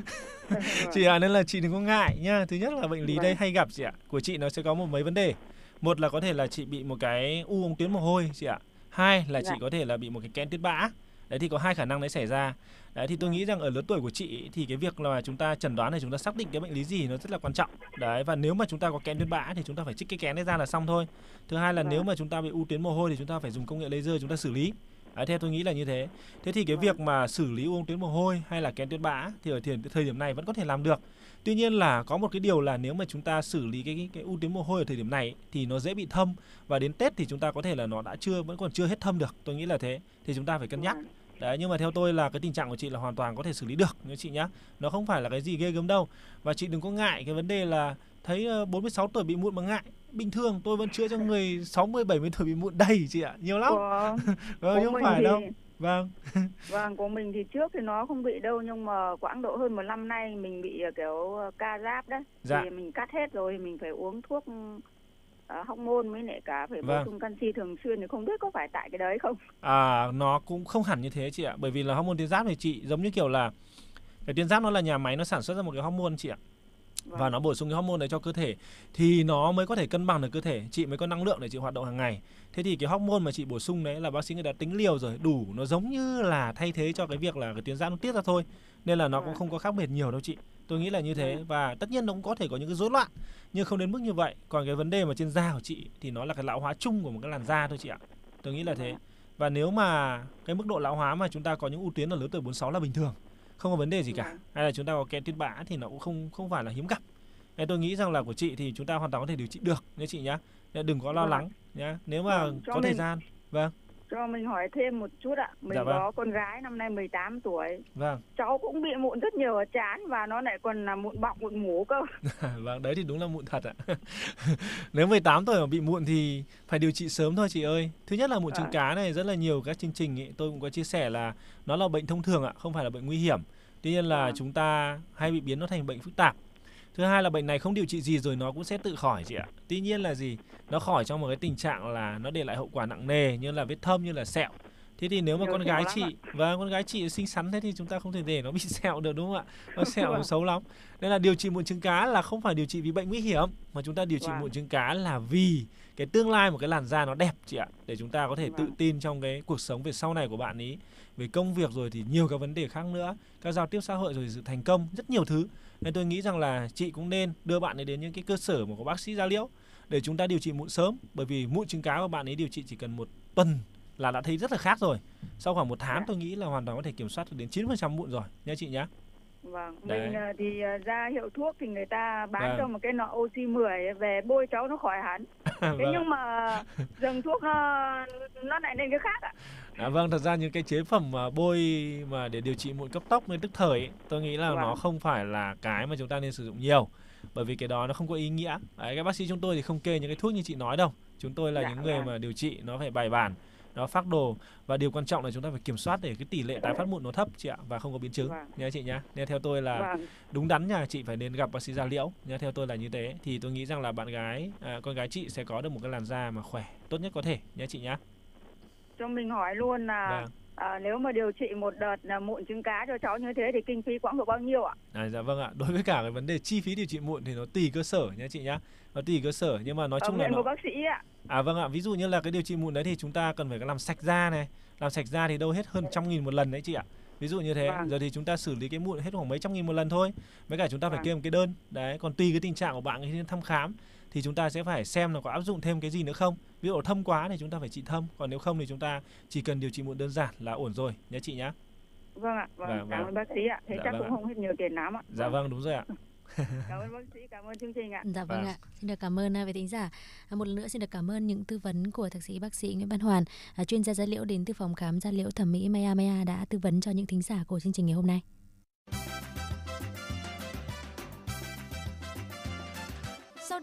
vâng. chị à nên là chị đừng có ngại nha thứ nhất là bệnh lý đây hay gặp chị ạ của chị nó sẽ có một mấy vấn đề một là có thể là chị bị một cái u ống tuyến mồ hôi chị ạ hai là dạ. chị có thể là bị một cái kén tiết bã đấy thì có hai khả năng đấy xảy ra đấy thì tôi nghĩ rằng ở lứa tuổi của chị thì cái việc là chúng ta chẩn đoán này chúng ta xác định cái bệnh lý gì nó rất là quan trọng đấy và nếu mà chúng ta có kén tuyến bã thì chúng ta phải trích cái kén đấy ra là xong thôi thứ hai là nếu mà chúng ta bị u tuyến mồ hôi thì chúng ta phải dùng công nghệ laser chúng ta xử lý Đấy, theo tôi nghĩ là như thế. Thế thì cái việc mà xử lý u tuyến mồ hôi hay là kén tuyến bã thì ở thời, thời điểm này vẫn có thể làm được. Tuy nhiên là có một cái điều là nếu mà chúng ta xử lý cái cái, cái u tuyến mồ hôi ở thời điểm này thì nó dễ bị thâm và đến Tết thì chúng ta có thể là nó đã chưa vẫn còn chưa hết thâm được. Tôi nghĩ là thế. Thì chúng ta phải cân nhắc. Đấy, nhưng mà theo tôi là cái tình trạng của chị là hoàn toàn có thể xử lý được nhé chị nhá. Nó không phải là cái gì ghê gớm đâu. Và chị đừng có ngại cái vấn đề là thấy 46 ờ, tuổi bị mụn mà ngại. Bình thường tôi vẫn chữa cho người 60 70 tuổi bị mụn đầy chị ạ, nhiều lắm. Vâng. Vâng, của, ừ, không phải thì... đâu. Vâng. vâng, của mình thì trước thì nó không bị đâu nhưng mà quãng độ hơn một năm nay mình bị ờ, kiểu ờ, ca giáp đấy. Dạ. Thì mình cắt hết rồi mình phải uống thuốc uh, hóc môn mới lại cả phải vâng. bổ sung canxi thường xuyên thì không biết có phải tại cái đấy không à nó cũng không hẳn như thế chị ạ bởi vì là hóc môn tuyến giáp thì chị giống như kiểu là cái tuyến giáp nó là nhà máy nó sản xuất ra một cái hóc môn chị ạ vâng. và nó bổ sung cái hormone này cho cơ thể thì nó mới có thể cân bằng được cơ thể chị mới có năng lượng để chị hoạt động hàng ngày thế thì cái hormone mà chị bổ sung đấy là bác sĩ người ta tính liều rồi đủ nó giống như là thay thế cho cái việc là cái tuyến giáp nó tiết ra thôi nên là nó vâng. cũng không có khác biệt nhiều đâu chị tôi nghĩ là như thế vâng và tất nhiên nó cũng có thể có những cái rối loạn nhưng không đến mức như vậy còn cái vấn đề mà trên da của chị thì nó là cái lão hóa chung của một cái làn da thôi chị ạ tôi nghĩ là thế vâng và nếu mà cái mức độ lão hóa mà chúng ta có những ưu tuyến ở lứa tuổi 46 là bình thường không có vấn đề gì cả vâng hay là chúng ta có kẽm tuyết bã thì nó cũng không không phải là hiếm gặp nên tôi nghĩ rằng là của chị thì chúng ta hoàn toàn có thể điều trị được nhé chị nhá đừng có lo lắng nhá nếu mà có thời gian vâng cho mình hỏi thêm một chút ạ mình dạ vâng. có con gái năm nay 18 tuổi vâng cháu cũng bị mụn rất nhiều ở trán và nó lại còn là mụn bọc mụn mủ cơ vâng đấy thì đúng là mụn thật ạ nếu 18 tuổi mà bị mụn thì phải điều trị sớm thôi chị ơi thứ nhất là mụn à. trứng cá này rất là nhiều các chương trình ấy, tôi cũng có chia sẻ là nó là bệnh thông thường ạ không phải là bệnh nguy hiểm tuy nhiên là à. chúng ta hay bị biến nó thành bệnh phức tạp thứ hai là bệnh này không điều trị gì rồi nó cũng sẽ tự khỏi chị ạ tuy nhiên là gì nó khỏi trong một cái tình trạng là nó để lại hậu quả nặng nề như là vết thâm như là sẹo thế thì nếu mà Điều con gái chị và vâng, con gái chị xinh xắn thế thì chúng ta không thể để nó bị sẹo được đúng không ạ nó sẹo nó xấu lắm nên là điều trị mụn trứng cá là không phải điều trị vì bệnh nguy hiểm mà chúng ta điều trị wow. Vâng. mụn trứng cá là vì cái tương lai một cái làn da nó đẹp chị ạ để chúng ta có thể wow. tự vâng. tin trong cái cuộc sống về sau này của bạn ý về công việc rồi thì nhiều các vấn đề khác nữa các giao tiếp xã hội rồi sự thành công rất nhiều thứ nên tôi nghĩ rằng là chị cũng nên đưa bạn ấy đến những cái cơ sở mà có bác sĩ da liễu để chúng ta điều trị mụn sớm bởi vì mụn trứng cá của bạn ấy điều trị chỉ cần một tuần là đã thấy rất là khác rồi sau khoảng một tháng dạ. tôi nghĩ là hoàn toàn có thể kiểm soát được đến 9% mụn rồi nha chị nhé Vâng, Đấy. mình ờ, thì ờ, ra hiệu thuốc thì người ta bán vâng. cho một cái nọ oxy 10 về bôi cháu nó khỏi hẳn. Thế vâng. nhưng mà dừng thuốc ờ, nó lại lên cái khác ạ. À, vâng, thật ra những cái chế phẩm mà bôi mà để điều trị mụn cấp tóc nên tức thời ấy, tôi nghĩ là wow. nó vâng. không phải là cái mà chúng ta nên sử dụng nhiều bởi vì cái đó nó không có ý nghĩa. Đấy, các bác sĩ chúng tôi thì không kê những cái thuốc như chị nói đâu. Chúng tôi là dạ, những người vâng. mà điều trị nó phải bài bản, nó phác đồ và điều quan trọng là chúng ta phải kiểm soát để cái tỷ lệ tái phát mụn nó thấp chị ạ và không có biến chứng vâng. nha chị nhá. Nên theo tôi là vâng. đúng đắn nhà chị phải nên gặp bác sĩ da liễu nha theo tôi là như thế thì tôi nghĩ rằng là bạn gái à, con gái chị sẽ có được một cái làn da mà khỏe tốt nhất có thể nha chị nhá cho mình hỏi luôn là vâng. à, nếu mà điều trị một đợt là mụn trứng cá cho cháu như thế thì kinh phí quãng độ bao nhiêu ạ? À, dạ vâng ạ. Đối với cả cái vấn đề chi phí điều trị mụn thì nó tùy cơ sở nhá chị nhá. Nó tùy cơ sở nhưng mà nói Ở ờ, chung là nó... của bác sĩ ạ. À vâng ạ, ví dụ như là cái điều trị mụn đấy thì chúng ta cần phải làm sạch da này. Làm sạch da thì đâu hết hơn trăm nghìn một lần đấy chị ạ ví dụ như thế vâng. giờ thì chúng ta xử lý cái mụn hết khoảng mấy trăm nghìn một lần thôi với cả chúng ta phải vâng. kê một cái đơn đấy còn tùy cái tình trạng của bạn khi thăm khám thì chúng ta sẽ phải xem là có áp dụng thêm cái gì nữa không ví dụ thâm quá thì chúng ta phải trị thâm còn nếu không thì chúng ta chỉ cần điều trị mụn đơn giản là ổn rồi nhé chị nhé vâng ạ vâng, vâng cảm ơn vâng. bác sĩ ạ thế dạ, chắc vâng cũng không hết nhiều tiền lắm ạ dạ vâng đúng rồi ạ cảm ơn bác sĩ cảm ơn chương trình ạ dạ vâng à. ạ xin được cảm ơn à, về thính giả à, một lần nữa xin được cảm ơn những tư vấn của thạc sĩ bác sĩ nguyễn văn hoàn à, chuyên gia da liễu đến từ phòng khám da liễu thẩm mỹ maya maya đã tư vấn cho những thính giả của chương trình ngày hôm nay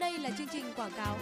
sau đây là chương trình quảng cáo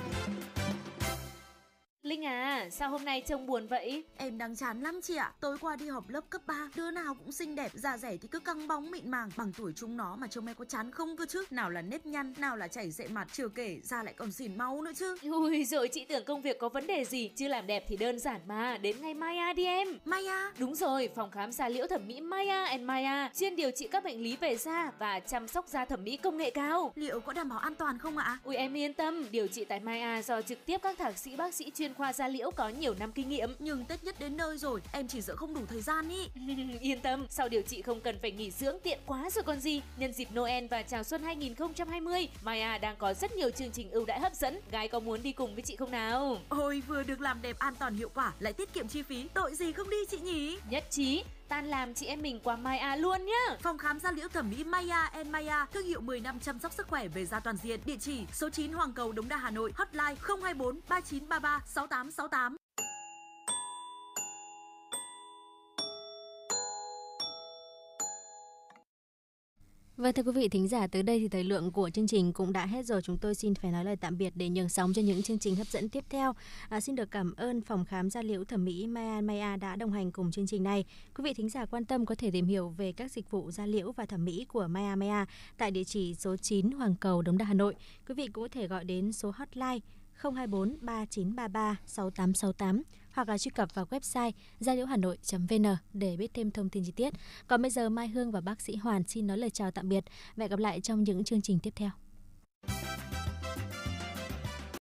Linh à, sao hôm nay trông buồn vậy? Em đang chán lắm chị ạ. À. Tối qua đi họp lớp cấp 3, đứa nào cũng xinh đẹp, da rẻ thì cứ căng bóng mịn màng, bằng tuổi chúng nó mà trông em có chán không cơ chứ? Nào là nếp nhăn, nào là chảy rệ mặt, chưa kể da lại còn xỉn máu nữa chứ. Ui rồi chị tưởng công việc có vấn đề gì, chứ làm đẹp thì đơn giản mà, đến ngay Maya đi em. Maya? Đúng rồi, phòng khám da liễu thẩm mỹ Maya and Maya, chuyên điều trị các bệnh lý về da và chăm sóc da thẩm mỹ công nghệ cao. Liệu có đảm bảo an toàn không ạ? À? Ui em yên tâm, điều trị tại Maya do trực tiếp các thạc sĩ bác sĩ chuyên chuyên khoa da liễu có nhiều năm kinh nghiệm. Nhưng Tết nhất đến nơi rồi, em chỉ sợ không đủ thời gian ý. Yên tâm, sau điều trị không cần phải nghỉ dưỡng tiện quá rồi còn gì. Nhân dịp Noel và chào xuân 2020, Maya đang có rất nhiều chương trình ưu đãi hấp dẫn. Gái có muốn đi cùng với chị không nào? Ôi vừa được làm đẹp an toàn hiệu quả lại tiết kiệm chi phí, tội gì không đi chị nhỉ? Nhất trí tan làm chị em mình qua Maya luôn nhá. Phòng khám da liễu thẩm mỹ Maya and Maya, thương hiệu 10 năm chăm sóc sức khỏe về da toàn diện, địa chỉ số 9 Hoàng Cầu Đống Đa Hà Nội, hotline 024 3933 6868. Vâng thưa quý vị thính giả, tới đây thì thời lượng của chương trình cũng đã hết rồi. Chúng tôi xin phải nói lời tạm biệt để nhường sóng cho những chương trình hấp dẫn tiếp theo. À, xin được cảm ơn phòng khám da liễu thẩm mỹ Maya Maya đã đồng hành cùng chương trình này. Quý vị thính giả quan tâm có thể tìm hiểu về các dịch vụ da liễu và thẩm mỹ của Maya Maya tại địa chỉ số 9 Hoàng Cầu, Đống Đa, Hà Nội. Quý vị cũng có thể gọi đến số hotline 024 3933 6868 hoặc là truy cập vào website gia liễu hà nội vn để biết thêm thông tin chi tiết. Còn bây giờ Mai Hương và bác sĩ Hoàn xin nói lời chào tạm biệt và hẹn gặp lại trong những chương trình tiếp theo.